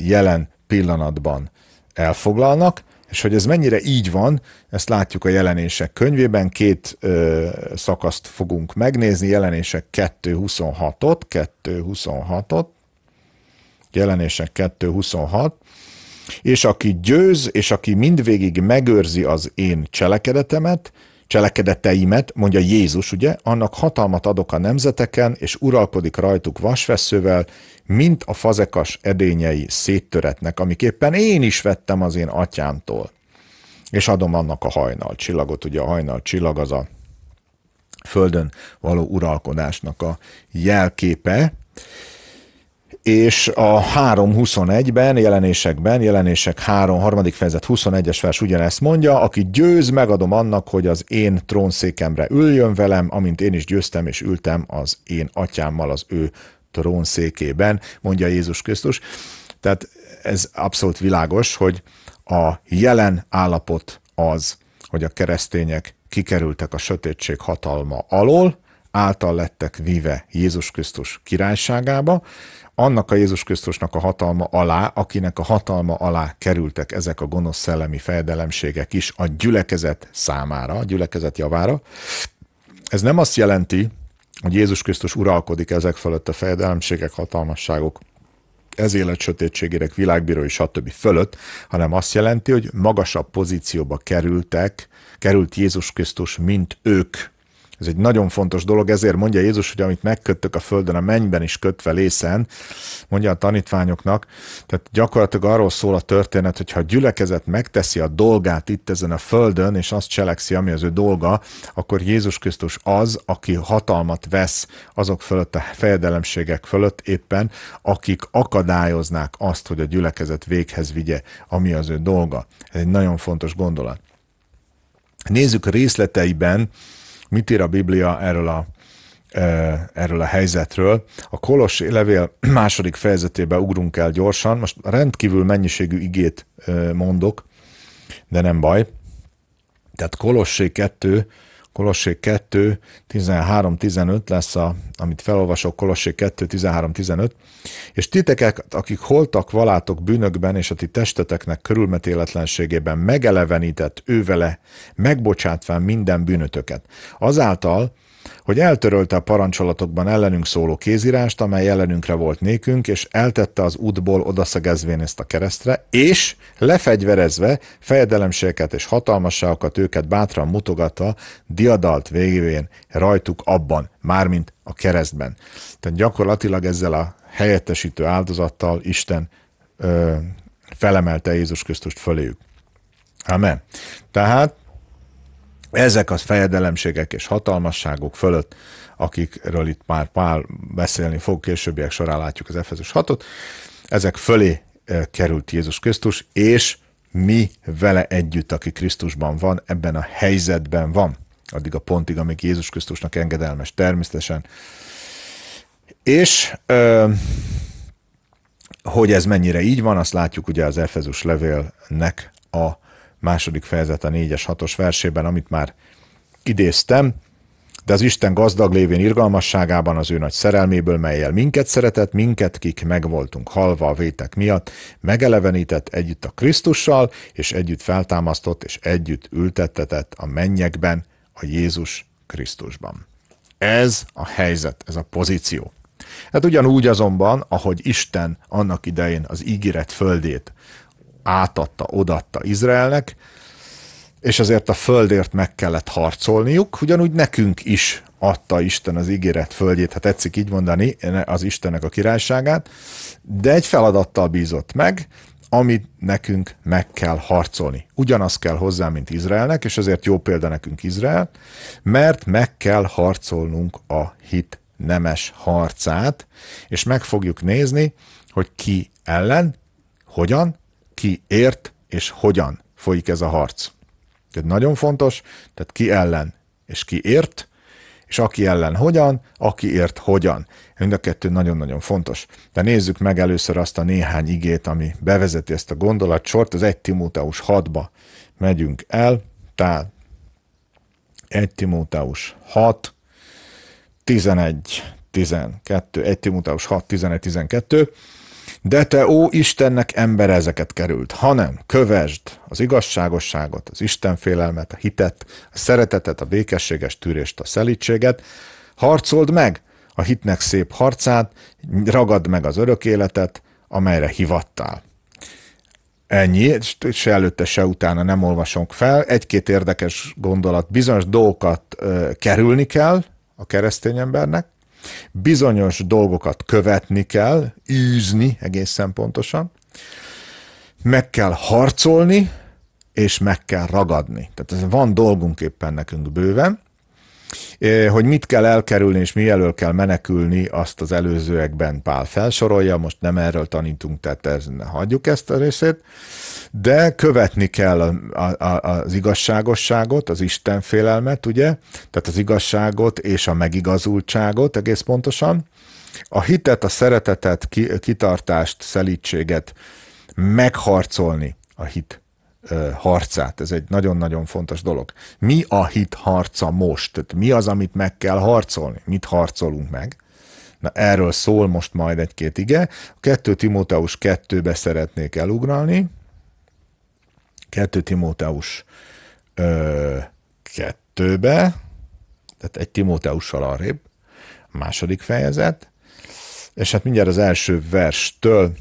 jelen pillanatban elfoglalnak, és hogy ez mennyire így van, ezt látjuk a jelenések könyvében, két ö, szakaszt fogunk megnézni, jelenések 2.26-ot, 2.26-ot, jelenések 2.26, és aki győz, és aki mindvégig megőrzi az én cselekedetemet, cselekedeteimet, mondja Jézus, ugye, annak hatalmat adok a nemzeteken, és uralkodik rajtuk vasveszővel, mint a fazekas edényei széttöretnek, amiképpen én is vettem az én atyámtól. És adom annak a hajnal csillagot, ugye a hajnal csillag az a földön való uralkodásnak a jelképe, és a 3.21-ben, jelenésekben, jelenések 3, harmadik fejezet 21-es vers ugyanezt mondja, aki győz, megadom annak, hogy az én trónszékemre üljön velem, amint én is győztem és ültem az én atyámmal az ő trónszékében, mondja Jézus Krisztus. Tehát ez abszolút világos, hogy a jelen állapot az, hogy a keresztények kikerültek a sötétség hatalma alól, által lettek vive Jézus Krisztus királyságába, annak a Jézus Krisztusnak a hatalma alá, akinek a hatalma alá kerültek ezek a gonosz szellemi fejedelemségek is a gyülekezet számára, a gyülekezet javára. Ez nem azt jelenti, hogy Jézus Krisztus uralkodik ezek fölött a fejedelemségek, hatalmasságok, ez élet sötétségének világbírói, stb. fölött, hanem azt jelenti, hogy magasabb pozícióba kerültek, került Jézus Krisztus, mint ők ez egy nagyon fontos dolog, ezért mondja Jézus, hogy amit megköttök a földön, a mennyben is kötve lészen, mondja a tanítványoknak. Tehát gyakorlatilag arról szól a történet, hogy ha a gyülekezet megteszi a dolgát itt ezen a földön, és azt cselekszi, ami az ő dolga, akkor Jézus Krisztus az, aki hatalmat vesz azok fölött, a fejedelemségek fölött éppen, akik akadályoznák azt, hogy a gyülekezet véghez vigye, ami az ő dolga. Ez egy nagyon fontos gondolat. Nézzük részleteiben, Mit ír a Biblia erről a, e, erről a helyzetről. A Kolos levél második fejezetébe ugrunk el gyorsan. Most rendkívül mennyiségű igét e, mondok, de nem baj. Tehát Kolossé 2, Kolossé 2, 13-15 lesz, a, amit felolvasok, Kolossé 2, 13-15. És titeket, akik holtak valátok bűnökben és a ti testeteknek körülmetéletlenségében megelevenített ővele, megbocsátván minden bűnötöket. Azáltal, hogy eltörölte a parancsolatokban ellenünk szóló kézírást, amely ellenünkre volt nékünk, és eltette az útból odaszegezvén ezt a keresztre, és lefegyverezve fejedelemségeket és hatalmasságokat őket bátran mutogatta, diadalt végén rajtuk abban, mármint a keresztben. Tehát gyakorlatilag ezzel a helyettesítő áldozattal Isten ö, felemelte Jézus Krisztust föléjük. Amen. Tehát ezek a fejedelemségek és hatalmasságok fölött, akikről itt már pár beszélni fog, későbbiek során látjuk az Efezus 6-ot, ezek fölé eh, került Jézus Krisztus, és mi vele együtt, aki Krisztusban van, ebben a helyzetben van, addig a pontig, amíg Jézus Krisztusnak engedelmes természetesen. És eh, hogy ez mennyire így van, azt látjuk ugye az Efezus levélnek a második fejezet a 4-es 6-os versében, amit már idéztem, de az Isten gazdag lévén irgalmasságában az ő nagy szerelméből, melyel minket szeretett, minket, kik megvoltunk halva a vétek miatt, megelevenített együtt a Krisztussal, és együtt feltámasztott, és együtt ültettetett a mennyekben, a Jézus Krisztusban. Ez a helyzet, ez a pozíció. Hát ugyanúgy azonban, ahogy Isten annak idején az ígéret földét átadta, odatta Izraelnek, és azért a földért meg kellett harcolniuk, ugyanúgy nekünk is adta Isten az ígéret földjét, ha tetszik így mondani, az Istennek a királyságát, de egy feladattal bízott meg, amit nekünk meg kell harcolni. Ugyanaz kell hozzá, mint Izraelnek, és ezért jó példa nekünk Izrael, mert meg kell harcolnunk a hit nemes harcát, és meg fogjuk nézni, hogy ki ellen, hogyan ki ért és hogyan folyik ez a harc. Tehát nagyon fontos, tehát ki ellen és ki ért, és aki ellen hogyan, aki ért hogyan. Mind a kettő nagyon-nagyon fontos. De nézzük meg először azt a néhány igét, ami bevezeti ezt a gondolatsort. Az 1 Timóteus 6-ba megyünk el, tehát 1 Timóteus 6, 11, 12, 1 Timóteus 6, 11, 12. De te, ó Istennek ember ezeket került, hanem kövesd az igazságosságot, az Istenfélelmet, a hitet, a szeretetet, a békességes tűrést, a szelítséget, harcold meg a hitnek szép harcát, ragad meg az örök életet, amelyre hivattál. Ennyi, se előtte, se utána nem olvasunk fel. Egy-két érdekes gondolat, bizonyos dolgokat kerülni kell a keresztény embernek, Bizonyos dolgokat követni kell, űzni egészen pontosan, meg kell harcolni, és meg kell ragadni. Tehát ez van dolgunk éppen nekünk bőven, Eh, hogy mit kell elkerülni, és mi elől kell menekülni, azt az előzőekben Pál felsorolja, most nem erről tanítunk, tehát ez, hagyjuk ezt a részét, de követni kell a, a, az igazságosságot, az istenfélelmet, ugye, tehát az igazságot és a megigazultságot egész pontosan, a hitet, a szeretetet, ki, kitartást, szelítséget megharcolni a hit harcát. Ez egy nagyon-nagyon fontos dolog. Mi a hit harca most? Tehát mi az, amit meg kell harcolni? Mit harcolunk meg? Na erről szól most majd egy-két ige. A 2 Timóteus 2-be szeretnék elugralni. 2 Timóteus 2-be, tehát egy Timóteussal arrébb, második fejezet, és hát mindjárt az első verstől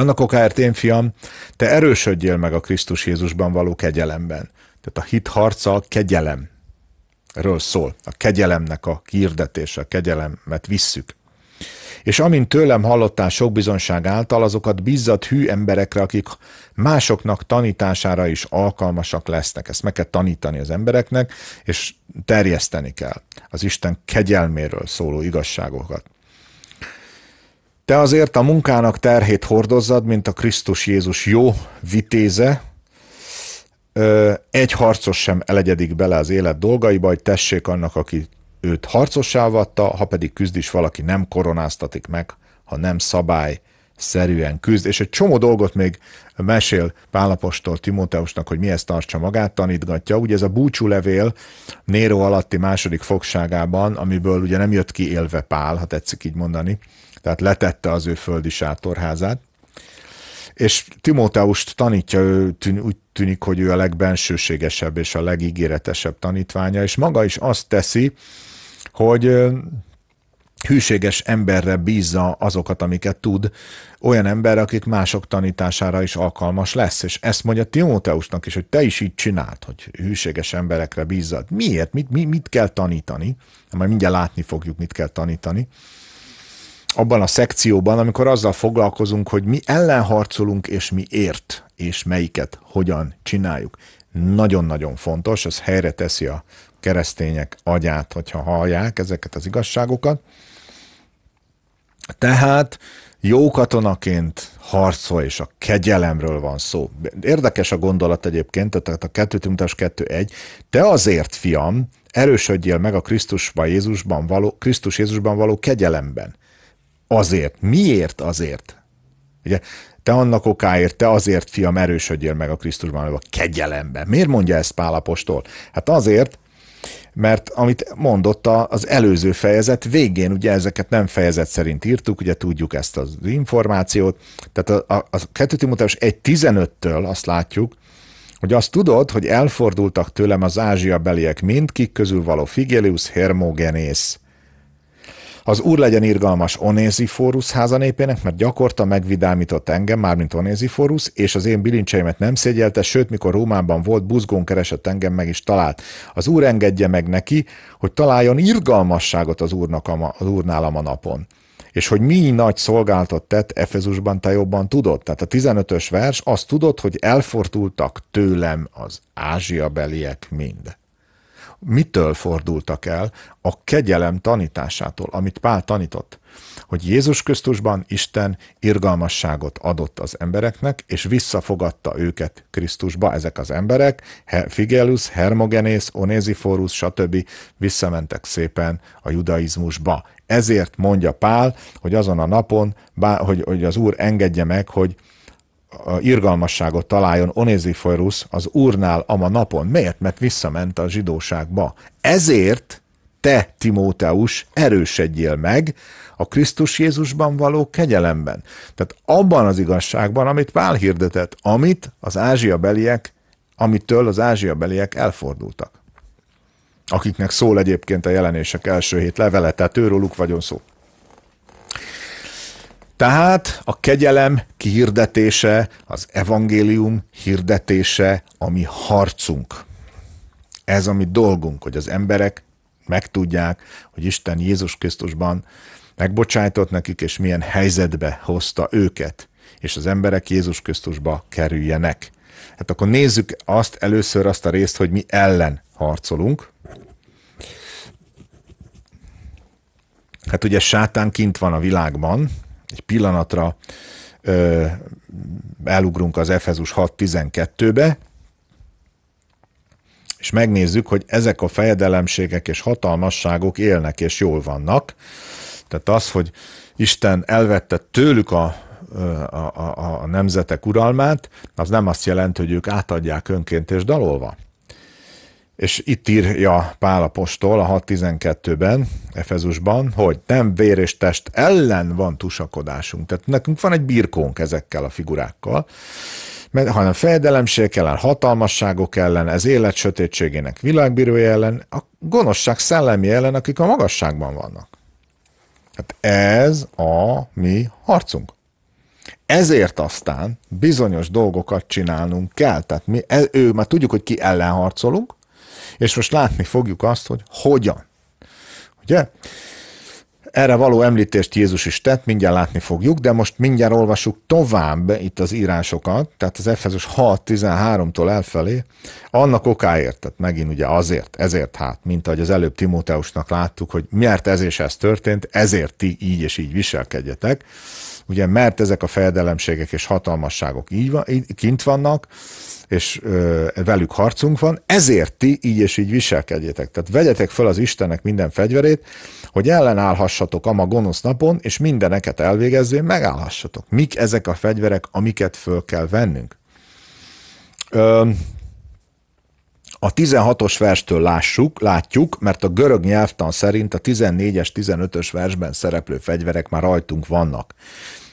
annak okáért én, fiam, te erősödjél meg a Krisztus Jézusban való kegyelemben. Tehát a hit harca a kegyelem. Erről szól. A kegyelemnek a hirdetése, a kegyelemet visszük. És amint tőlem hallottál sok bizonság által, azokat bizzat hű emberekre, akik másoknak tanítására is alkalmasak lesznek. Ezt meg kell tanítani az embereknek, és terjeszteni kell az Isten kegyelméről szóló igazságokat. Te azért a munkának terhét hordozzad, mint a Krisztus Jézus jó vitéze, egy harcos sem elegyedik bele az élet dolgaiba, hogy tessék annak, aki őt harcossá vatta, ha pedig küzd is valaki, nem koronáztatik meg, ha nem szabály szerűen küzd, és egy csomó dolgot még mesél Pálapostól Timóteusnak, hogy ezt tartsa magát, tanítgatja. Ugye ez a búcsú levél néro alatti második fogságában, amiből ugye nem jött ki élve Pál, ha tetszik így mondani, tehát letette az ő földi sátorházát, és Timóteust tanítja, ő tűn, úgy tűnik, hogy ő a legbensőségesebb és a legígéretesebb tanítványa, és maga is azt teszi, hogy hűséges emberre bízza azokat, amiket tud, olyan ember, akik mások tanítására is alkalmas lesz. És ezt mondja Timóteusnak is, hogy te is így csináld, hogy hűséges emberekre bízzad. Miért? Mit, mit, mit kell tanítani? Majd mindjárt látni fogjuk, mit kell tanítani abban a szekcióban, amikor azzal foglalkozunk, hogy mi ellen harcolunk, és mi ért, és melyiket hogyan csináljuk. Nagyon-nagyon fontos, ez helyre teszi a keresztények agyát, hogyha hallják ezeket az igazságokat. Tehát jó katonaként harcol, és a kegyelemről van szó. Érdekes a gondolat egyébként, tehát a 2 Timotás 2.1. Te azért, fiam, erősödjél meg a Krisztusban Jézusban való, Krisztus Jézusban való kegyelemben azért. Miért azért? Ugye, te annak okáért, te azért, fiam, erősödjél meg a Krisztusban, a kegyelemben. Miért mondja ezt Pál Apostol? Hát azért, mert amit mondott az előző fejezet végén, ugye ezeket nem fejezet szerint írtuk, ugye tudjuk ezt az információt, tehát a, a, a 2 Timoteus 1.15-től azt látjuk, hogy azt tudod, hogy elfordultak tőlem az ázsia beliek mind, kik közül való Figelius Hermogenész, az Úr legyen irgalmas Onézifórusz házanépének, mert gyakorta megvidámított engem, mármint Onézifórusz, és az én bilincseimet nem szégyelte, sőt, mikor Rómában volt, buzgón keresett engem, meg is talált. Az Úr engedje meg neki, hogy találjon irgalmasságot az, úrnak a ma, az Úrnál a napon és hogy mi nagy szolgáltat tett Efezusban, te jobban tudod. Tehát a 15-ös vers azt tudod, hogy elfordultak tőlem az ázsiabeliek mind mitől fordultak el? A kegyelem tanításától, amit Pál tanított, hogy Jézus Krisztusban Isten irgalmasságot adott az embereknek, és visszafogadta őket Krisztusba, ezek az emberek, Figelus, Hermogenész, Onéziforus, stb. visszamentek szépen a judaizmusba. Ezért mondja Pál, hogy azon a napon, bár, hogy, hogy az Úr engedje meg, hogy irgalmasságot találjon Onéziforusz az úrnál a ma napon. Miért? Mert visszament a zsidóságba. Ezért te, Timóteus, erősedjél meg a Krisztus Jézusban való kegyelemben. Tehát abban az igazságban, amit Pál hirdetett, amit az Ázsia beliek, amitől az Ázsia beliek elfordultak. Akiknek szól egyébként a jelenések első hét levele, tehát őróluk vagyon szó. Tehát a kegyelem kihirdetése, az evangélium hirdetése, ami harcunk. Ez a mi dolgunk, hogy az emberek megtudják, hogy Isten Jézus Krisztusban megbocsájtott nekik, és milyen helyzetbe hozta őket, és az emberek Jézus Krisztusba kerüljenek. Hát akkor nézzük azt először azt a részt, hogy mi ellen harcolunk. Hát ugye sátán kint van a világban, egy pillanatra ö, elugrunk az Efezus 6.12-be, és megnézzük, hogy ezek a fejedelemségek és hatalmasságok élnek és jól vannak. Tehát az, hogy Isten elvette tőlük a, a, a, a nemzetek uralmát, az nem azt jelenti, hogy ők átadják önként és dalolva. És itt írja Pálapostól a 6.12-ben, Efezusban, hogy nem vér és test ellen van tusakodásunk. Tehát nekünk van egy birkónk ezekkel a figurákkal, mert, hanem fejedelemség ellen, hatalmasságok ellen, ez élet sötétségének világbírója ellen, a gonoszság szellemi ellen, akik a magasságban vannak. Hát ez a mi harcunk. Ezért aztán bizonyos dolgokat csinálnunk kell. Tehát mi, e, ő, már tudjuk, hogy ki ellen harcolunk, és most látni fogjuk azt, hogy hogyan. Ugye? Erre való említést Jézus is tett, mindjárt látni fogjuk, de most mindjárt olvassuk tovább itt az írásokat, tehát az Efezus 6.13-tól elfelé, annak okáért, tehát megint ugye azért, ezért hát, mint ahogy az előbb Timóteusnak láttuk, hogy miért ez és ez történt, ezért ti így és így viselkedjetek ugye mert ezek a fejedelemségek és hatalmasságok így van, így, kint vannak, és ö, velük harcunk van, ezért ti így és így viselkedjetek. Tehát vegyetek fel az Istennek minden fegyverét, hogy ellenállhassatok ma gonosz napon, és mindeneket elvégezvén megállhassatok. Mik ezek a fegyverek, amiket föl kell vennünk? Ö, a 16-os verstől lássuk, látjuk, mert a görög nyelvtan szerint a 14-es, 15-ös versben szereplő fegyverek már rajtunk vannak.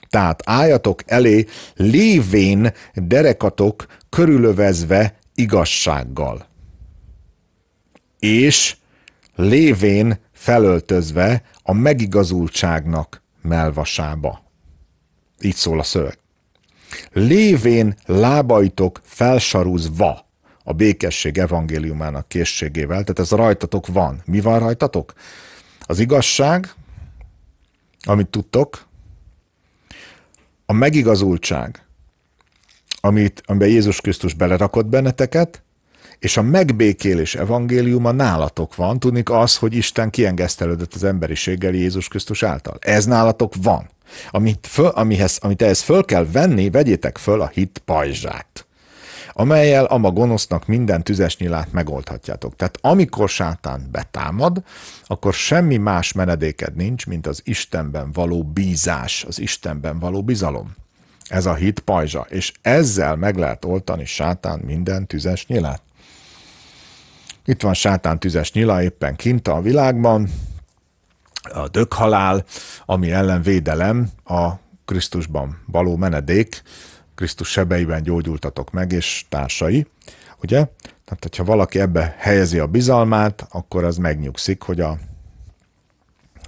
Tehát álljatok elé lévén derekatok körülövezve igazsággal. És lévén felöltözve a megigazultságnak melvasába. Így szól a szöveg. Lévén lábaitok felsarúzva a békesség evangéliumának készségével. Tehát ez rajtatok van. Mi van rajtatok? Az igazság, amit tudtok, a megigazultság, amit, amiben Jézus Krisztus belerakott benneteket, és a megbékélés evangéliuma nálatok van, tudnik az, hogy Isten kiengesztelődött az emberiséggel Jézus Krisztus által. Ez nálatok van. Amit, föl, amihez, amit ehhez föl kell venni, vegyétek föl a hit pajzsát amelyel ma gonosznak minden tüzes nyilát megoldhatjátok. Tehát amikor sátán betámad, akkor semmi más menedéked nincs, mint az Istenben való bízás, az Istenben való bizalom. Ez a hit pajzsa, és ezzel meg lehet oltani sátán minden tüzes nyilát. Itt van sátán tüzes nyila éppen kint a világban, a dökhalál, ami ellen védelem a Krisztusban való menedék, Krisztus sebeiben gyógyultatok meg, és társai, ugye? Tehát, hogyha valaki ebbe helyezi a bizalmát, akkor az megnyugszik, hogy a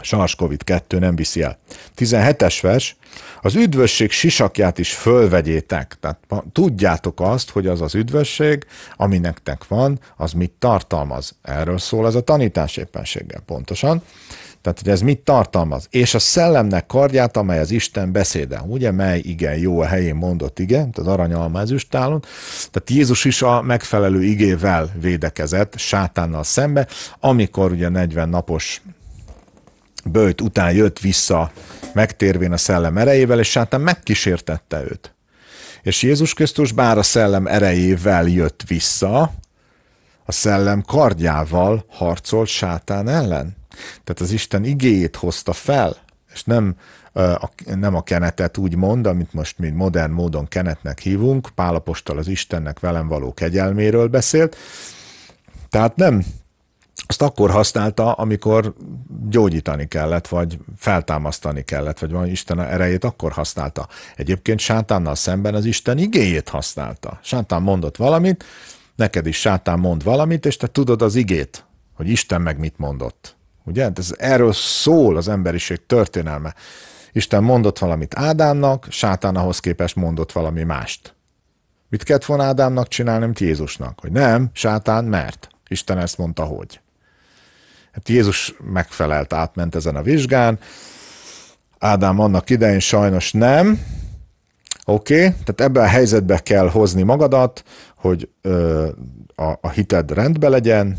SARS-CoV-2 nem viszi el. 17-es vers, az üdvösség sisakját is fölvegyétek. Tehát tudjátok azt, hogy az az üdvösség, ami nektek van, az mit tartalmaz. Erről szól ez a tanítás éppenséggel pontosan. Tehát, hogy ez mit tartalmaz? És a szellemnek kardját, amely az Isten beszéde, ugye, mely igen jó a helyén mondott igen, tehát aranyalma ezüstálon. Tehát Jézus is a megfelelő igével védekezett sátánnal szembe, amikor ugye 40 napos bőjt után jött vissza megtérvén a szellem erejével, és sátán megkísértette őt. És Jézus Krisztus bár a szellem erejével jött vissza, a szellem kardjával harcolt sátán ellen. Tehát az Isten igéjét hozta fel, és nem a, nem a kenetet úgy mond, amit most mi modern módon kenetnek hívunk, Pálapostal az Istennek velem való kegyelméről beszélt, tehát nem azt akkor használta, amikor gyógyítani kellett, vagy feltámasztani kellett, vagy valami Isten erejét akkor használta. Egyébként sátánnal szemben az Isten igéjét használta. Sátán mondott valamit, neked is sátán mond valamit, és te tudod az igét, hogy Isten meg mit mondott. Ugye? Hát ez, erről szól az emberiség történelme. Isten mondott valamit Ádámnak, sátán ahhoz képest mondott valami mást. Mit kellett volna Ádámnak csinálni, mint Jézusnak? Hogy nem, sátán, mert. Isten ezt mondta, hogy. Hát Jézus megfelelt, átment ezen a vizsgán. Ádám annak idején sajnos nem, Oké, okay? tehát ebben a helyzetbe kell hozni magadat, hogy ö, a, a hited rendbe legyen,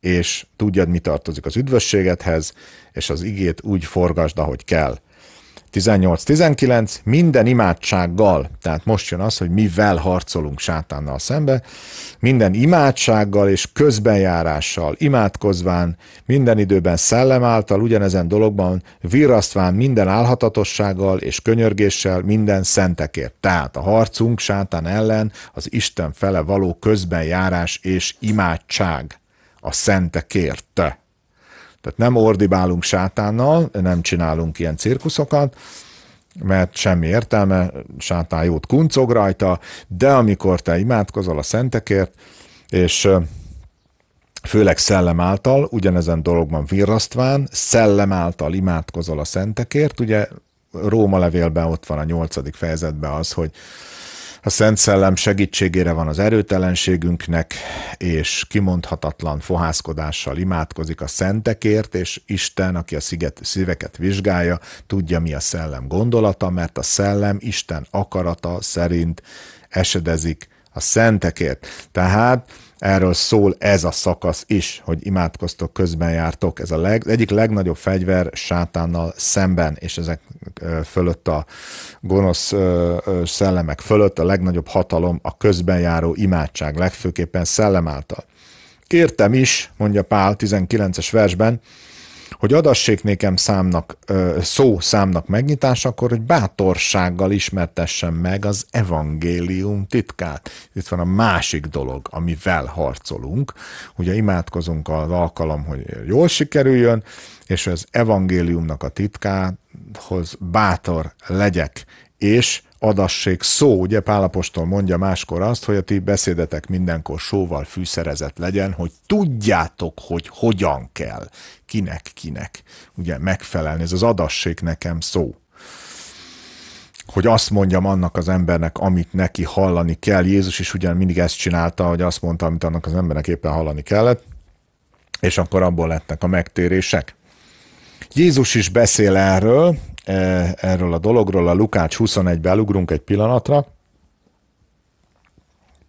és tudjad, mi tartozik az üdvösségedhez, és az igét úgy forgasd, ahogy kell. 18-19, minden imádsággal, tehát most jön az, hogy mivel harcolunk sátánnal szembe, minden imádsággal és közbenjárással, imádkozván, minden időben szellem által, ugyanezen dologban virrasztván minden álhatatossággal és könyörgéssel, minden szentekért. Tehát a harcunk sátán ellen az Isten fele való közbenjárás és imádság a szentekért. Tehát nem ordibálunk sátánnal, nem csinálunk ilyen cirkuszokat, mert semmi értelme, sátán jót kuncog rajta, de amikor te imádkozol a szentekért, és főleg szellem által, ugyanezen dologban virrasztván, szellem által imádkozol a szentekért, ugye Róma levélben ott van a nyolcadik fejezetben az, hogy a Szent Szellem segítségére van az erőtelenségünknek, és kimondhatatlan fohászkodással imádkozik a szentekért, és Isten, aki a sziget, szíveket vizsgálja, tudja, mi a szellem gondolata, mert a szellem Isten akarata szerint esedezik a szentekért. Tehát Erről szól ez a szakasz is, hogy imádkoztok, közben jártok. Ez a leg, egyik legnagyobb fegyver sátánnal szemben, és ezek fölött a gonosz szellemek fölött a legnagyobb hatalom a közben járó imádság, legfőképpen szellem által. Kértem is, mondja Pál 19-es versben, hogy adassék nékem számnak, szó számnak megnyitása, akkor hogy bátorsággal ismertessen meg az evangélium titkát. Itt van a másik dolog, amivel harcolunk. Ugye imádkozunk az alkalom, hogy jól sikerüljön, és az evangéliumnak a titkához bátor legyek, és adassék szó. Ugye Pálapostól mondja máskor azt, hogy a ti beszédetek mindenkor sóval fűszerezett legyen, hogy tudjátok, hogy hogyan kell, kinek, kinek, ugye megfelelni. Ez az adassék nekem szó hogy azt mondjam annak az embernek, amit neki hallani kell. Jézus is ugyan mindig ezt csinálta, hogy azt mondta, amit annak az embernek éppen hallani kellett, és akkor abból lettek a megtérések. Jézus is beszél erről, E, erről a dologról, a Lukács 21-be elugrunk egy pillanatra.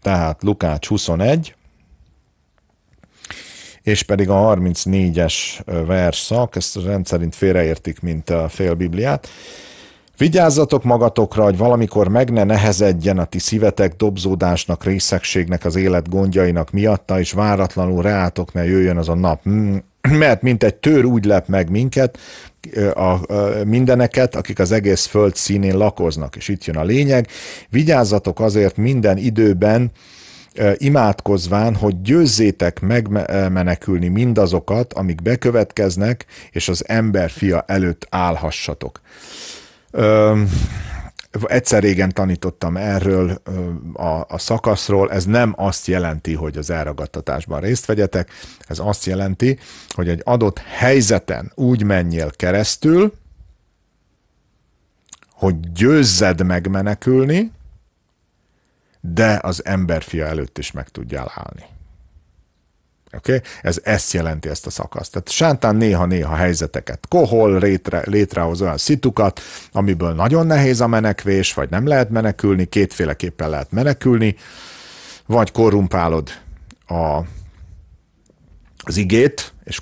Tehát Lukács 21, és pedig a 34-es versszak, ezt rendszerint félreértik, mint a fél Bibliát. Vigyázzatok magatokra, hogy valamikor meg ne nehezedjen a ti szívetek dobzódásnak, részegségnek, az élet gondjainak miatta, és váratlanul reátok ne jöjjön az a nap. Mert mint egy tőr úgy lep meg minket, a, a mindeneket, akik az egész föld színén lakoznak. És itt jön a lényeg. Vigyázzatok azért minden időben, e, imádkozván, hogy győzzétek megmenekülni e, mindazokat, amik bekövetkeznek, és az ember fia előtt állhassatok. Öm, egyszer régen tanítottam erről a, a szakaszról, ez nem azt jelenti, hogy az elragadtatásban részt vegyetek, ez azt jelenti, hogy egy adott helyzeten úgy menjél keresztül, hogy győzzed megmenekülni, de az emberfia előtt is meg tudjál állni. Okay? Ez ezt jelenti ezt a szakaszt. Tehát Sántán néha-néha helyzeteket kohol, létre, létrehoz olyan szitukat, amiből nagyon nehéz a menekvés, vagy nem lehet menekülni, kétféleképpen lehet menekülni, vagy korrumpálod a, az igét, és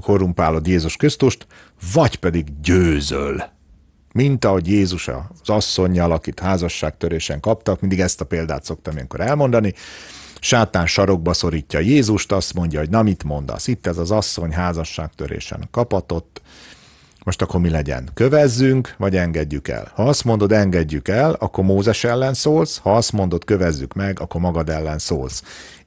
korrumpálod Jézus Krisztust, vagy pedig győzöl. Mint ahogy Jézus az asszonynal, akit házasságtörésen kaptak, mindig ezt a példát szoktam ilyenkor elmondani, Sátán sarokba szorítja Jézust, azt mondja, hogy na mit mondasz, itt ez az asszony házasságtörésen kapatott, most akkor mi legyen? Kövezzünk, vagy engedjük el? Ha azt mondod, engedjük el, akkor Mózes ellen szólsz, ha azt mondod, kövezzük meg, akkor magad ellen szólsz.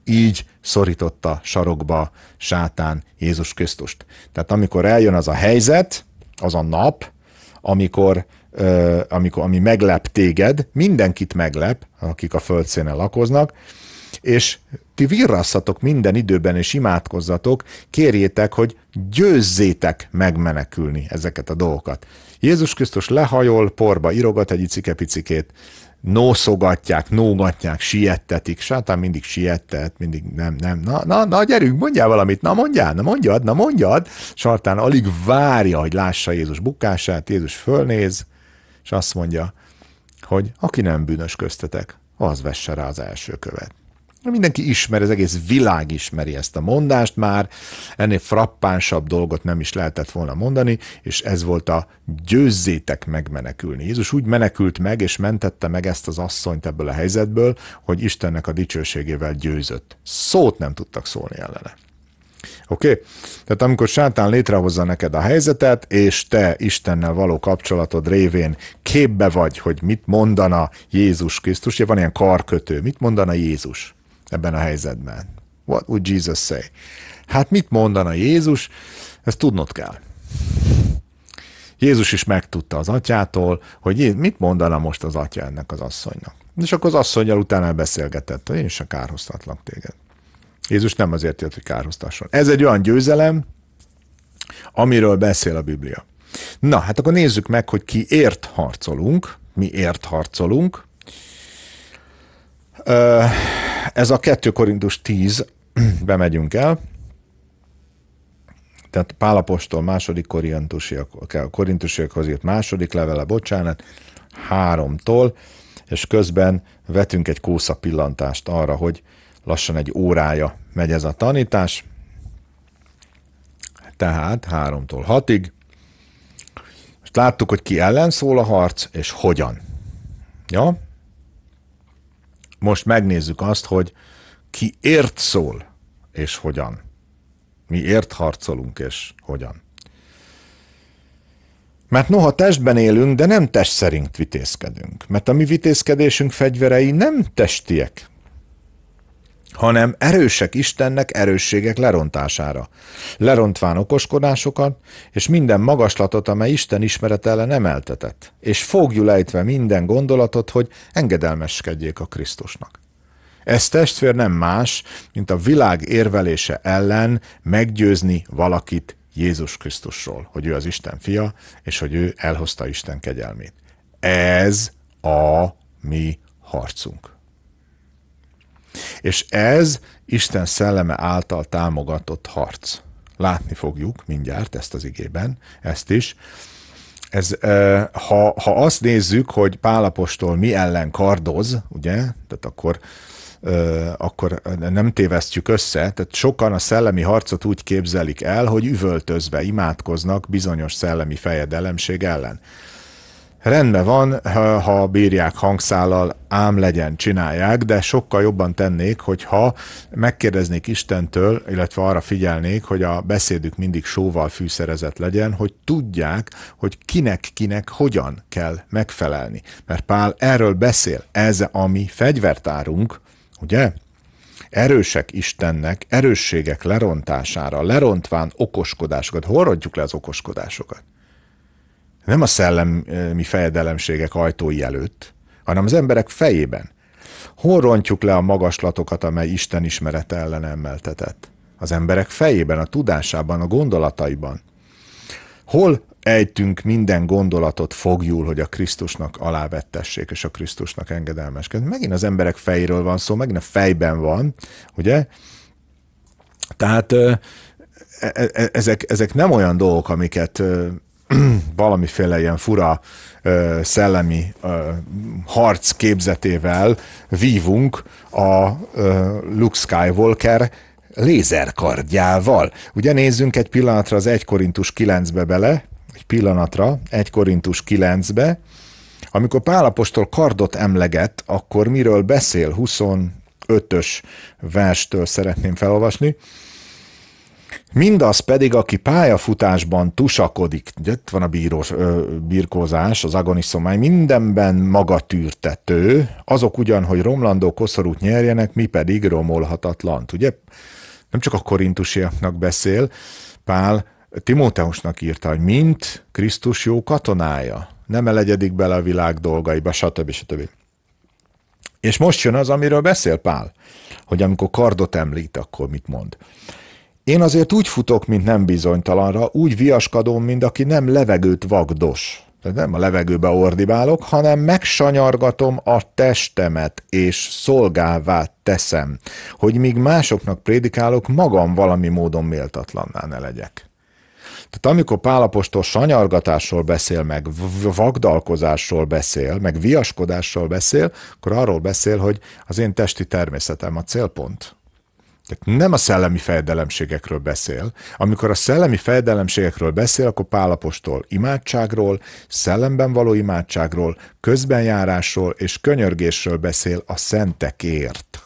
Így szorította sarokba sátán Jézus Krisztust. Tehát amikor eljön az a helyzet, az a nap, amikor amikor, ami meglep téged, mindenkit meglep, akik a földszínen lakoznak, és ti virrasszatok minden időben és imádkozzatok, kérjétek, hogy győzzétek megmenekülni ezeket a dolgokat. Jézus Krisztus lehajol, porba irogat egy cikepicikét, nószogatják, nógatják, siettetik, sátán mindig siettet, mindig nem, nem, na, na, na, gyerünk, mondjál valamit, na mondjál, na mondjad, na mondjad, sátán alig várja, hogy lássa Jézus bukását, Jézus fölnéz, és azt mondja, hogy aki nem bűnös köztetek, az vesse rá az első követ. Mindenki ismeri az egész világ ismeri ezt a mondást már, ennél frappánsabb dolgot nem is lehetett volna mondani, és ez volt a győzzétek megmenekülni. Jézus úgy menekült meg, és mentette meg ezt az asszonyt ebből a helyzetből, hogy Istennek a dicsőségével győzött. Szót nem tudtak szólni ellene. Oké? Okay? Tehát amikor sátán létrehozza neked a helyzetet, és te Istennel való kapcsolatod révén képbe vagy, hogy mit mondana Jézus Krisztus, ugye van ilyen karkötő, mit mondana Jézus? ebben a helyzetben? What would Jesus say? Hát mit mondana Jézus? Ezt tudnod kell. Jézus is megtudta az atyától, hogy mit mondana most az atya ennek az asszonynak. És akkor az asszonyjal utána beszélgetett, hogy én se a kárhoztatlak téged. Jézus nem azért jött, hogy kárhoztasson. Ez egy olyan győzelem, amiről beszél a Biblia. Na, hát akkor nézzük meg, hogy ki ért harcolunk, mi ért harcolunk. Uh, ez a 2 Korintus 10, bemegyünk el, tehát Pálapostól második korintusiak, korintusiakhoz írt második levele, bocsánat, háromtól, és közben vetünk egy kósza pillantást arra, hogy lassan egy órája megy ez a tanítás, tehát háromtól hatig. Most láttuk, hogy ki ellen szól a harc, és hogyan. Ja, most megnézzük azt, hogy ki ért szól, és hogyan. Mi ért harcolunk, és hogyan. Mert noha testben élünk, de nem test szerint vitézkedünk. Mert a mi vitézkedésünk fegyverei nem testiek, hanem erősek Istennek erősségek lerontására, lerontván okoskodásokat, és minden magaslatot, amely Isten ismeret ellen emeltetett, és fogjul lejtve minden gondolatot, hogy engedelmeskedjék a Krisztusnak. Ez testvér nem más, mint a világ érvelése ellen meggyőzni valakit Jézus Krisztusról, hogy ő az Isten fia, és hogy ő elhozta Isten kegyelmét. Ez a mi harcunk. És ez Isten szelleme által támogatott harc. Látni fogjuk mindjárt ezt az igében, ezt is. Ez, ha, ha azt nézzük, hogy Pálapostól mi ellen kardoz, ugye, tehát akkor akkor nem tévesztjük össze. Tehát sokan a szellemi harcot úgy képzelik el, hogy üvöltözve imádkoznak bizonyos szellemi fejedelemség ellen rendben van, ha, ha bírják hangszállal, ám legyen, csinálják, de sokkal jobban tennék, hogyha megkérdeznék Istentől, illetve arra figyelnék, hogy a beszédük mindig sóval fűszerezett legyen, hogy tudják, hogy kinek-kinek hogyan kell megfelelni. Mert Pál erről beszél, ez a mi fegyvertárunk, ugye? erősek Istennek erősségek lerontására, lerontván okoskodásokat. Hol le az okoskodásokat? nem a szellemi fejedelemségek ajtói előtt, hanem az emberek fejében. Hol rontjuk le a magaslatokat, amely Isten ismerete ellen emeltetett? Az emberek fejében, a tudásában, a gondolataiban. Hol ejtünk minden gondolatot fogjul, hogy a Krisztusnak alávettessék, és a Krisztusnak engedelmeskedni. Megint az emberek fejéről van szó, megint a fejben van, ugye? Tehát e, e, e, ezek, ezek nem olyan dolgok, amiket valamiféle ilyen fura ö, szellemi ö, harc képzetével vívunk a ö, Luke Skywalker lézerkardjával. Ugye nézzünk egy pillanatra az 1 Korintus 9-be bele, egy pillanatra, 1 Korintus 9-be, amikor Pálapostól kardot emleget, akkor miről beszél? 25-ös verstől szeretném felolvasni. Mindaz pedig, aki pályafutásban tusakodik, ugye itt van a bírós, ö, birkózás, az agoniszomány, mindenben tűrtető, azok ugyan, hogy romlandó koszorút nyerjenek, mi pedig romolhatatlan. Ugye nem csak a korintusiaknak beszél, Pál Timóteusnak írta, hogy mint Krisztus jó katonája, nem elegyedik bele a világ dolgaiba, stb. stb. És most jön az, amiről beszél Pál, hogy amikor kardot említ, akkor mit mond. Én azért úgy futok, mint nem bizonytalanra, úgy viaskadom, mint aki nem levegőt vagdos. Tehát nem a levegőbe ordibálok, hanem megsanyargatom a testemet, és szolgává teszem, hogy míg másoknak prédikálok, magam valami módon méltatlanná ne legyek. Tehát amikor Pálapostól sanyargatásról beszél, meg vagdalkozásról beszél, meg viaskodásról beszél, akkor arról beszél, hogy az én testi természetem a célpont tehát nem a szellemi fejedelemségekről beszél. Amikor a szellemi fejedelemségekről beszél, akkor pálapostól imádságról, szellemben való imádságról, közbenjárásról és könyörgésről beszél a szentekért.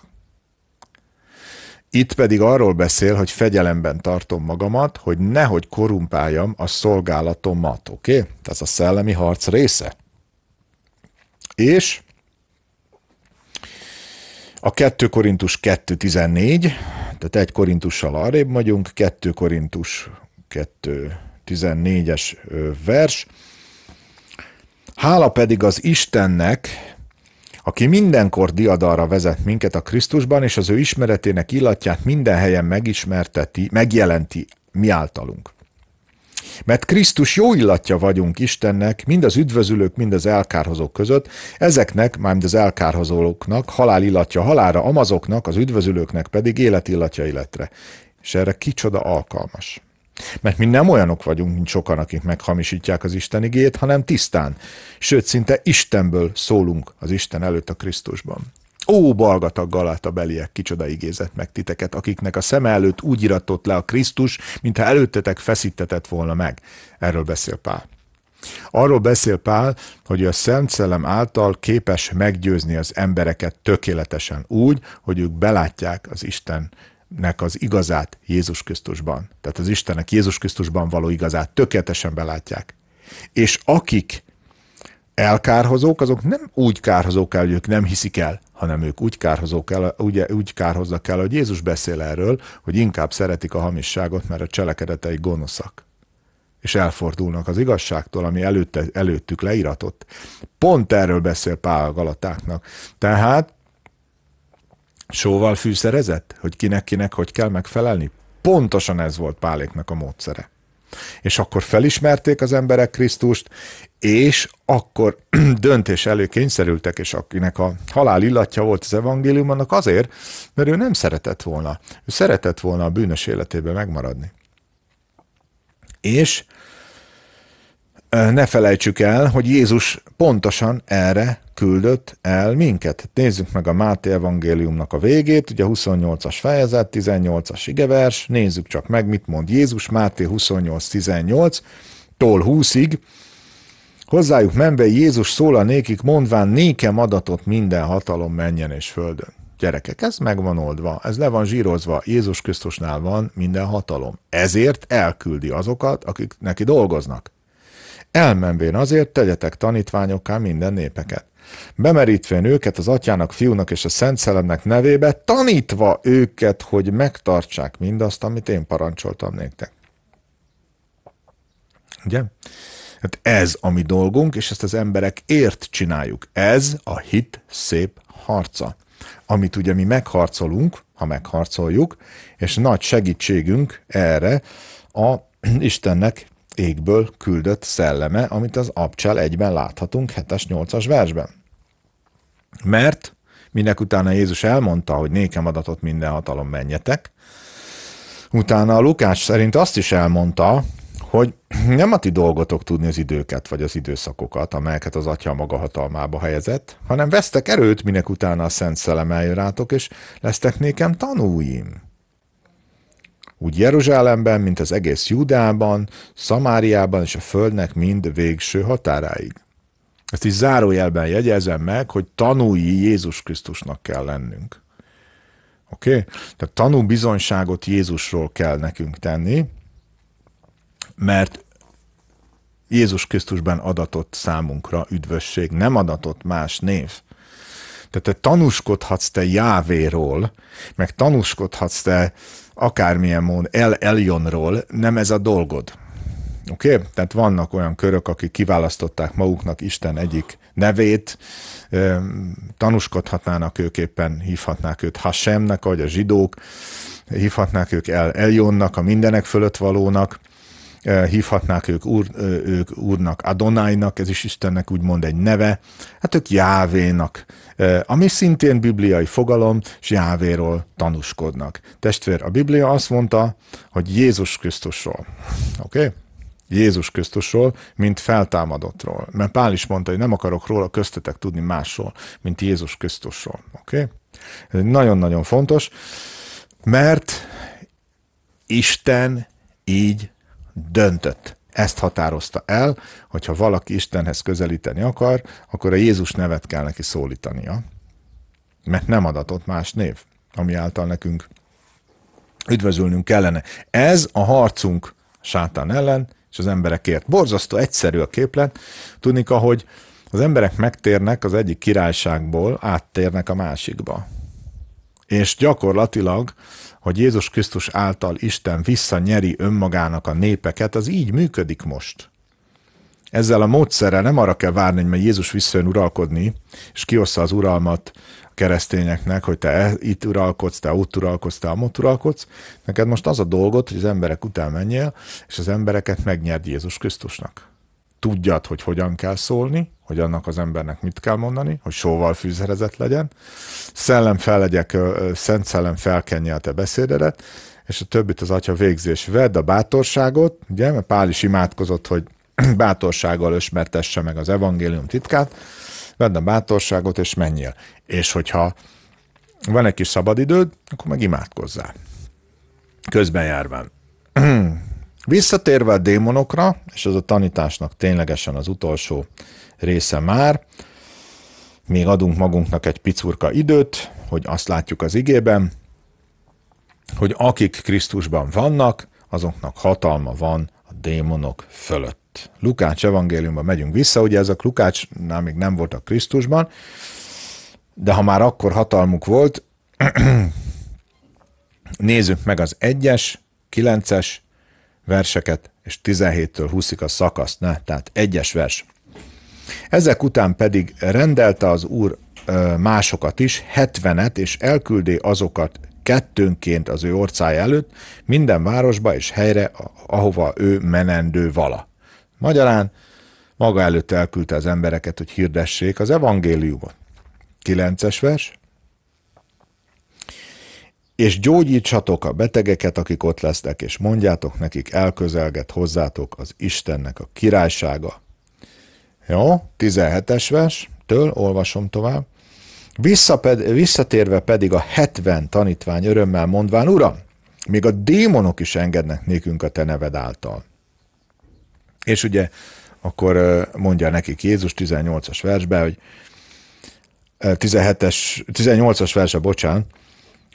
Itt pedig arról beszél, hogy fegyelemben tartom magamat, hogy nehogy korumpáljam a szolgálatomat, oké? Okay? Ez a szellemi harc része. És a 2 Korintus 2.14, tehát egy Korintussal arrébb vagyunk, 2 Korintus 2.14-es vers. Hála pedig az Istennek, aki mindenkor diadalra vezet minket a Krisztusban, és az ő ismeretének illatját minden helyen megismerteti, megjelenti mi általunk. Mert Krisztus jó illatja vagyunk Istennek, mind az üdvözülők, mind az elkárhozók között, ezeknek, mármint az elkárhozóknak, halál illatja halára, amazoknak, az üdvözülőknek pedig élet illatja életre. És erre kicsoda alkalmas. Mert mi nem olyanok vagyunk, mint sokan, akik meghamisítják az Isten igét, hanem tisztán, sőt, szinte Istenből szólunk az Isten előtt a Krisztusban. Ó, balgatag galáta beliek, kicsoda igézett meg titeket, akiknek a szem előtt úgy iratott le a Krisztus, mintha előttetek feszítetett volna meg. Erről beszél Pál. Arról beszél Pál, hogy a Szent Szellem által képes meggyőzni az embereket tökéletesen úgy, hogy ők belátják az Istennek az igazát Jézus Krisztusban. Tehát az Istennek Jézus Krisztusban való igazát tökéletesen belátják. És akik elkárhozók, azok nem úgy kárhozók el, hogy ők nem hiszik el, hanem ők úgy, kárhozók el, ugye, úgy kárhoznak el, hogy Jézus beszél erről, hogy inkább szeretik a hamisságot, mert a cselekedetei gonoszak. És elfordulnak az igazságtól, ami előtte, előttük leíratott. Pont erről beszél Pál Galatáknak. Tehát sóval fűszerezett, hogy kinek-kinek hogy kell megfelelni? Pontosan ez volt Páléknak a módszere. És akkor felismerték az emberek Krisztust, és akkor döntés elő kényszerültek, és akinek a halál illatja volt az evangélium, annak azért, mert ő nem szeretett volna. Ő szeretett volna a bűnös életében megmaradni. És ne felejtsük el, hogy Jézus pontosan erre küldött el minket. Nézzük meg a Máté evangéliumnak a végét, ugye 28-as fejezet, 18-as igevers, nézzük csak meg, mit mond Jézus, Máté 28-18-tól 20-ig, Hozzájuk menve Jézus a nékik, mondván nékem adatot minden hatalom menjen és földön. Gyerekek, ez meg van oldva, ez le van zsírozva, Jézus Krisztusnál van minden hatalom. Ezért elküldi azokat, akik neki dolgoznak. Elmenvén azért tegyetek tanítványokká minden népeket. Bemerítvén őket az atyának, fiúnak és a szent szellemnek nevébe, tanítva őket, hogy megtartsák mindazt, amit én parancsoltam néktek. Ugye? Tehát ez a mi dolgunk, és ezt az emberek ért csináljuk. Ez a hit szép harca, amit ugye mi megharcolunk, ha megharcoljuk, és nagy segítségünk erre a Istennek égből küldött szelleme, amit az abcsel egyben láthatunk 7-es, 8-as versben. Mert minek utána Jézus elmondta, hogy nékem adatot minden hatalom menjetek, utána a Lukás szerint azt is elmondta, hogy nem a ti dolgotok tudni az időket vagy az időszakokat, amelyeket az Atya maga hatalmába helyezett, hanem vesztek erőt, minek utána a Szent Szelem eljön rátok, és lesztek nékem tanúim. Úgy Jeruzsálemben, mint az egész Judában, Szamáriában és a Földnek mind végső határáig. Ezt is zárójelben jegyezem meg, hogy tanúi Jézus Krisztusnak kell lennünk. Oké? Okay? Tehát tanú bizonyságot Jézusról kell nekünk tenni, mert Jézus Krisztusban adatott számunkra üdvösség, nem adatott más név. Tehát te tanúskodhatsz te Jávéról, meg tanúskodhatsz te akármilyen módon El Elionról, nem ez a dolgod. Oké? Okay? Tehát vannak olyan körök, akik kiválasztották maguknak Isten egyik nevét, tanúskodhatnának ők éppen, hívhatnák őt Hasemnek, vagy a zsidók, hívhatnák ők El Elionnak, a mindenek fölött valónak, Eh, hívhatnák ők, úr, ők úrnak, Adonájnak, ez is Istennek úgymond egy neve, hát ők Jávénak, eh, ami szintén bibliai fogalom, és Jávéról tanúskodnak. Testvér, a Biblia azt mondta, hogy Jézus Krisztusról. Oké? Okay? Jézus Krisztusról, mint feltámadottról. Mert Pál is mondta, hogy nem akarok róla köztetek tudni másról, mint Jézus Krisztusról. Oké? Okay? Nagyon-nagyon fontos, mert Isten így döntött. Ezt határozta el, hogy ha valaki Istenhez közelíteni akar, akkor a Jézus nevet kell neki szólítania, mert nem adatott más név, ami által nekünk üdvözölnünk kellene. Ez a harcunk sátán ellen és az emberekért. Borzasztó egyszerű a képlet, tudnik, ahogy az emberek megtérnek az egyik királyságból, áttérnek a másikba és gyakorlatilag, hogy Jézus Krisztus által Isten visszanyeri önmagának a népeket, az így működik most. Ezzel a módszerrel nem arra kell várni, hogy majd Jézus visszajön uralkodni, és kiossza az uralmat a keresztényeknek, hogy te e- itt uralkodsz, te ott uralkodsz, te amott uralkodsz. Neked most az a dolgot, hogy az emberek után menjél, és az embereket megnyerd Jézus Krisztusnak tudjad, hogy hogyan kell szólni, hogy annak az embernek mit kell mondani, hogy sóval fűzerezett legyen, szellem fel legyek, szent szellem a te beszédedet, és a többit az atya végzés. Vedd a bátorságot, ugye, mert Pál is imádkozott, hogy bátorsággal ösmertesse meg az evangélium titkát, vedd a bátorságot, és menjél. És hogyha van egy kis szabadidőd, akkor meg imádkozzál. Közben járván. Visszatérve a démonokra, és az a tanításnak ténylegesen az utolsó része már, még adunk magunknak egy picurka időt, hogy azt látjuk az igében, hogy akik Krisztusban vannak, azoknak hatalma van a démonok fölött. Lukács evangéliumban megyünk vissza, ugye ezek Lukácsnál még nem voltak Krisztusban, de ha már akkor hatalmuk volt, nézzük meg az 1-es, 9-es verseket, és 17-től 20-ig a szakaszt, ne? tehát egyes vers. Ezek után pedig rendelte az úr másokat is, 70-et, és elküldé azokat kettőnként az ő orcája előtt, minden városba és helyre, ahova ő menendő vala. Magyarán maga előtt elküldte az embereket, hogy hirdessék az evangéliumot. 9-es vers és gyógyítsatok a betegeket, akik ott lesznek, és mondjátok nekik, elközelget hozzátok az Istennek a királysága. Jó, 17-es től olvasom tovább. Visszaped, visszatérve pedig a 70 tanítvány örömmel mondván, Uram, még a démonok is engednek nékünk a te neved által. És ugye akkor mondja nekik Jézus 18-as versbe, hogy 17-es, 18-as verse, bocsánat,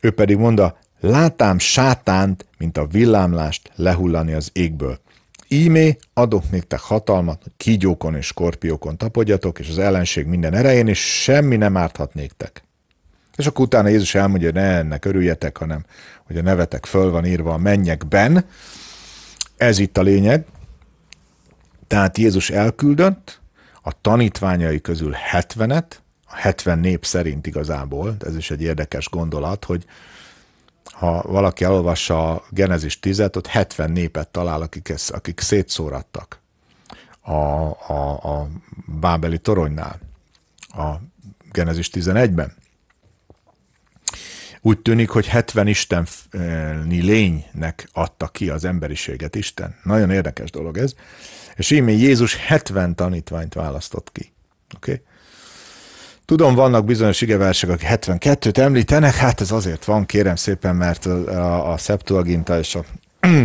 ő pedig mondta, látám sátánt, mint a villámlást lehullani az égből. Ímé adok nektek hatalmat, hogy kígyókon és skorpiókon tapodjatok, és az ellenség minden erején, és semmi nem árthat néktek. És akkor utána Jézus elmondja, hogy ne ennek örüljetek, hanem hogy a nevetek föl van írva a mennyekben. Ez itt a lényeg. Tehát Jézus elküldött a tanítványai közül hetvenet, 70 nép szerint igazából, ez is egy érdekes gondolat, hogy ha valaki elolvassa a Genezis 10-et, ott 70 népet talál, akik, akik szétszórattak a, a, a Bábeli toronynál a Genezis 11-ben. Úgy tűnik, hogy 70 isteni lénynek adta ki az emberiséget Isten. Nagyon érdekes dolog ez. És így Jézus 70 tanítványt választott ki. Tudom, vannak bizonyos igeversek, akik 72-t említenek, hát ez azért van, kérem szépen, mert a, a, a Septuaginta és a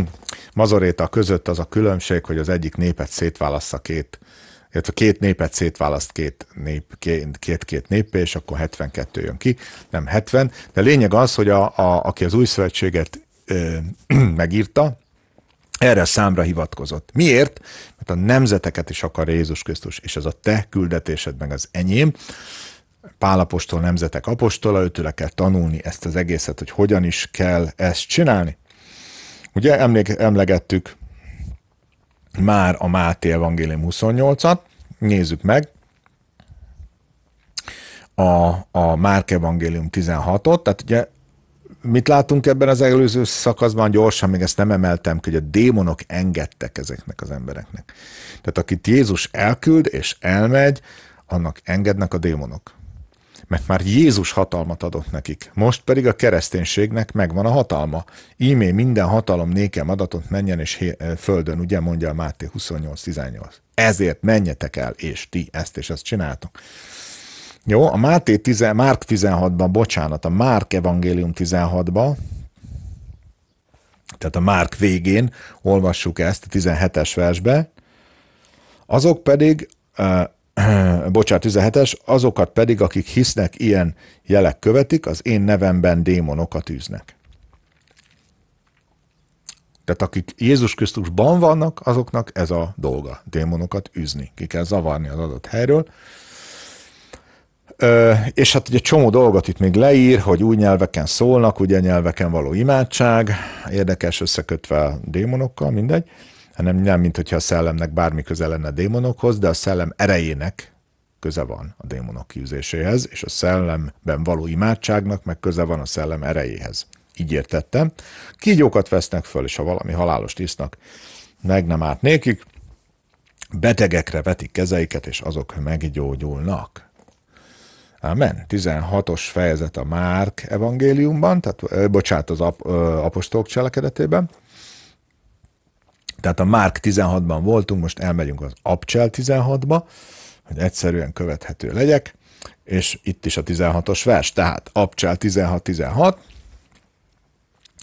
mazoréta között az a különbség, hogy az egyik népet szétválaszt a két, illetve két népet szétválaszt két nép, két-két népé, és akkor 72 jön ki, nem 70. De lényeg az, hogy a, a, aki az új szövetséget ö, megírta, erre a számra hivatkozott. Miért? Mert a nemzeteket is akar Jézus Krisztus, és ez a te küldetésed, meg az enyém. Pálapostól nemzetek apostola, őtőle kell tanulni ezt az egészet, hogy hogyan is kell ezt csinálni. Ugye emlék, emlegettük már a Máté Evangélium 28-at, nézzük meg, a, a Márk Evangélium 16-ot, tehát ugye mit látunk ebben az előző szakaszban, gyorsan még ezt nem emeltem hogy a démonok engedtek ezeknek az embereknek. Tehát akit Jézus elküld és elmegy, annak engednek a démonok mert már Jézus hatalmat adott nekik. Most pedig a kereszténységnek megvan a hatalma. Ímé minden hatalom nékem adatot menjen és eh, földön, ugye mondja a Máté 28-18. Ezért menjetek el, és ti ezt és ezt csináltok. Jó, a Máté 10, Márk 16-ban, bocsánat, a Márk evangélium 16-ban, tehát a Márk végén olvassuk ezt a 17-es versbe, azok pedig eh, bocsánat, 17-es, azokat pedig, akik hisznek, ilyen jelek követik, az én nevemben démonokat űznek. Tehát akik Jézus Krisztusban vannak, azoknak ez a dolga, démonokat üzni. Ki kell zavarni az adott helyről. Ö, és hát ugye csomó dolgot itt még leír, hogy új nyelveken szólnak, ugye nyelveken való imádság, érdekes összekötve démonokkal, mindegy. Ö, hanem nem, mint hogyha a szellemnek bármi köze lenne a démonokhoz, de a szellem erejének köze van a démonok kiűzéséhez, és a szellemben való imádságnak meg köze van a szellem erejéhez. Így értettem. Kígyókat vesznek föl, és ha valami halálos isznak, meg nem árt nékik, betegekre vetik kezeiket, és azok meggyógyulnak. Amen. 16-os fejezet a Márk evangéliumban, tehát, bocsánat, az ap, ö, apostolok cselekedetében. Tehát a Mark 16-ban voltunk, most elmegyünk az Upchel 16-ba, hogy egyszerűen követhető legyek, és itt is a 16-os vers, tehát Upchel 16-16,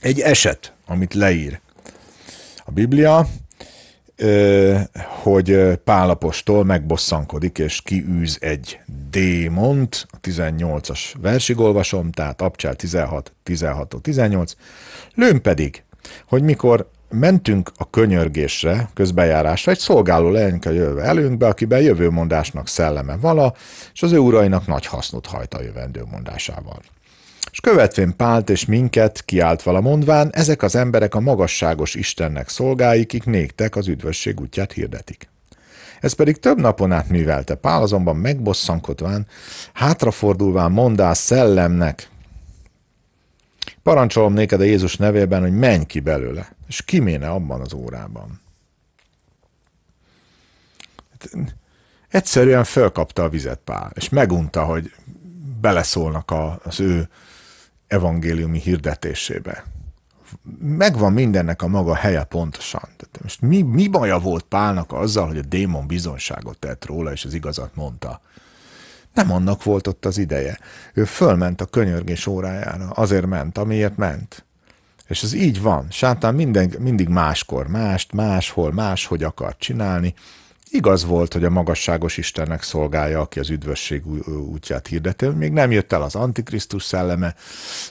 egy eset, amit leír a Biblia, hogy Pálapostól megbosszankodik, és kiűz egy démont, a 18-as versig olvasom, tehát Abcsál 16, 16-18, lőn pedig, hogy mikor mentünk a könyörgésre, közbejárásra, egy szolgáló leányka jövő előnkbe, akiben jövőmondásnak szelleme vala, és az ő urainak nagy hasznot hajt a jövendőmondásával. És követvén Pált és minket kiált vala mondván, ezek az emberek a magasságos Istennek szolgáikik kik néktek az üdvösség útját hirdetik. Ez pedig több napon át művelte Pál, azonban megbosszankodván, hátrafordulván mondás szellemnek, Parancsolom néked a Jézus nevében, hogy menj ki belőle, és kiméne abban az órában. Hát, egyszerűen fölkapta a vizet Pál, és megunta, hogy beleszólnak a, az ő evangéliumi hirdetésébe. Megvan mindennek a maga helye pontosan. Tehát most mi, mi baja volt Pálnak azzal, hogy a démon bizonságot tett róla, és az igazat mondta? Nem annak volt ott az ideje. Ő fölment a könyörgés órájára, azért ment, amiért ment. És ez így van. Sátán minden, mindig máskor, mást, máshol, máshogy akar csinálni, Igaz volt, hogy a magasságos Istennek szolgálja, aki az üdvösség útját hirdeti. Még nem jött el az Antikrisztus szelleme,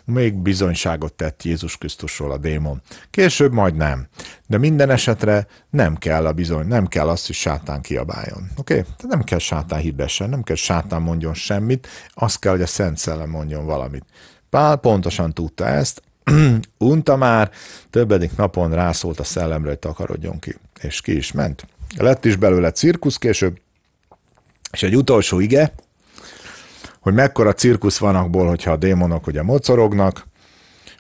még bizonyságot tett Jézus Krisztusról a démon. Később majd nem. De minden esetre nem kell a bizony, nem kell azt, hogy sátán kiabáljon. Oké? Okay? Tehát nem kell sátán hirdessen, nem kell sátán mondjon semmit, azt kell, hogy a Szent Szellem mondjon valamit. Pál pontosan tudta ezt, unta már, többedik napon rászólt a szellemre, hogy takarodjon ki. És ki is ment. Lett is belőle cirkusz később, és egy utolsó ige, hogy mekkora cirkusz van abból, hogyha a démonok ugye mocorognak,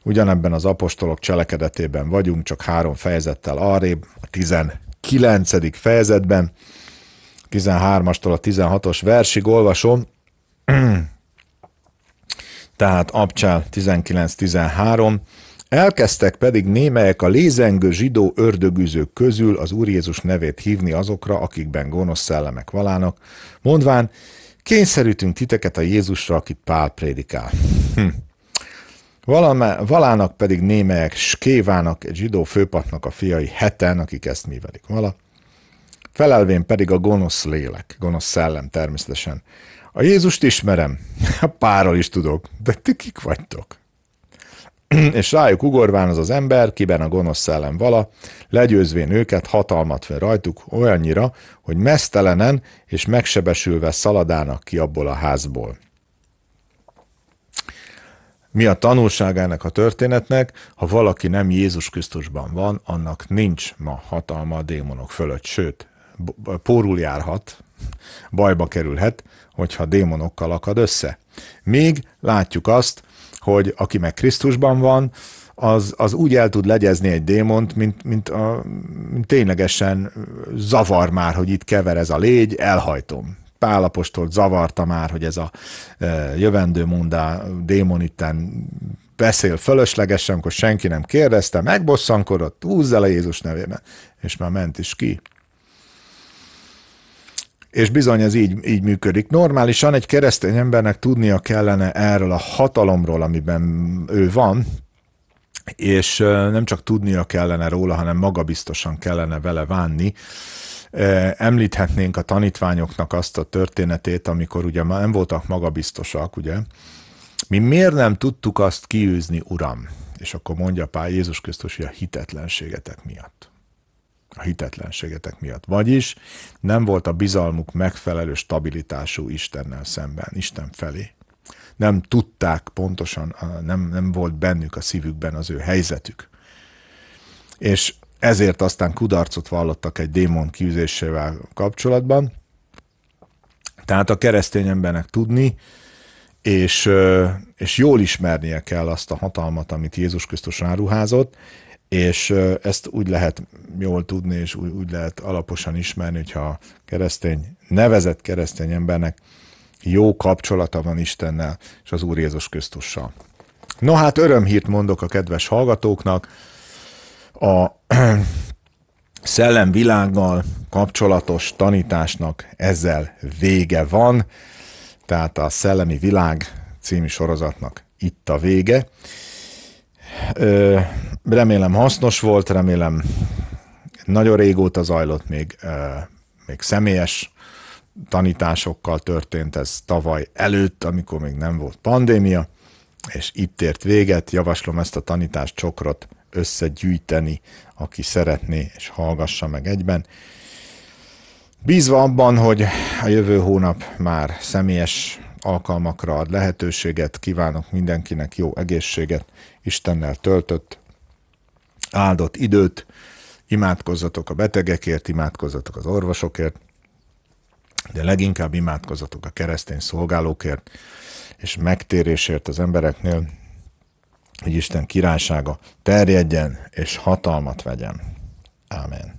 ugyanebben az apostolok cselekedetében vagyunk, csak három fejezettel arrébb, a 19. fejezetben, 13-astól a 16-os versig olvasom, tehát Abcsál 19-13, Elkezdtek pedig némelyek a lézengő zsidó ördögűzők közül az Úr Jézus nevét hívni azokra, akikben gonosz szellemek valának, mondván, kényszerítünk titeket a Jézusra, akit Pál prédikál. Hm. Valame, valának pedig némelyek Skévának, egy zsidó főpapnak a fiai heten, akik ezt mivelik vala. Felelvén pedig a gonosz lélek, gonosz szellem természetesen. A Jézust ismerem, a párról is tudok, de ti kik vagytok? és rájuk ugorván az az ember, kiben a gonosz szellem vala, legyőzvén őket, hatalmat fel rajtuk, olyannyira, hogy mesztelenen és megsebesülve szaladának ki abból a házból. Mi a tanulságának a történetnek, ha valaki nem Jézus Krisztusban van, annak nincs ma hatalma a démonok fölött, sőt, pórul járhat, bajba kerülhet, hogyha démonokkal akad össze. Még látjuk azt, hogy aki meg Krisztusban van, az, az úgy el tud legyezni egy démont, mint, mint, a, mint ténylegesen zavar már, hogy itt kever ez a légy, elhajtom. Pálapostól zavarta már, hogy ez a e, jövendő mondá démon itten beszél fölöslegesen, akkor senki nem kérdezte, megbosszankodott, húzz el a Jézus nevében, és már ment is ki. És bizony ez így, így működik. Normálisan egy keresztény embernek tudnia kellene erről a hatalomról, amiben ő van, és nem csak tudnia kellene róla, hanem magabiztosan kellene vele vánni. Említhetnénk a tanítványoknak azt a történetét, amikor ugye nem voltak magabiztosak, ugye? Mi miért nem tudtuk azt kiűzni, Uram? És akkor mondja Pál Jézus Krisztus, hogy a hitetlenségetek miatt a hitetlenségetek miatt. Vagyis nem volt a bizalmuk megfelelő stabilitású Istennel szemben, Isten felé. Nem tudták pontosan, nem, nem volt bennük a szívükben az ő helyzetük. És ezért aztán kudarcot vallottak egy démon kiűzésével kapcsolatban. Tehát a keresztény embernek tudni, és, és jól ismernie kell azt a hatalmat, amit Jézus Krisztus ráruházott, és ezt úgy lehet jól tudni, és úgy, úgy lehet alaposan ismerni, hogyha a keresztény, nevezett keresztény embernek jó kapcsolata van Istennel és az Úr Jézus Krisztussal. No hát örömhírt mondok a kedves hallgatóknak, a szellemvilággal kapcsolatos tanításnak ezzel vége van, tehát a Szellemi Világ című sorozatnak itt a vége remélem hasznos volt, remélem nagyon régóta zajlott még, még személyes tanításokkal történt ez tavaly előtt, amikor még nem volt pandémia, és itt ért véget. Javaslom ezt a tanítást csokrot összegyűjteni, aki szeretné, és hallgassa meg egyben. Bízva abban, hogy a jövő hónap már személyes alkalmakra ad lehetőséget, kívánok mindenkinek jó egészséget, Istennel töltött, áldott időt, imádkozzatok a betegekért, imádkozzatok az orvosokért, de leginkább imádkozzatok a keresztény szolgálókért és megtérésért az embereknél, hogy Isten királysága terjedjen és hatalmat vegyen. Amen.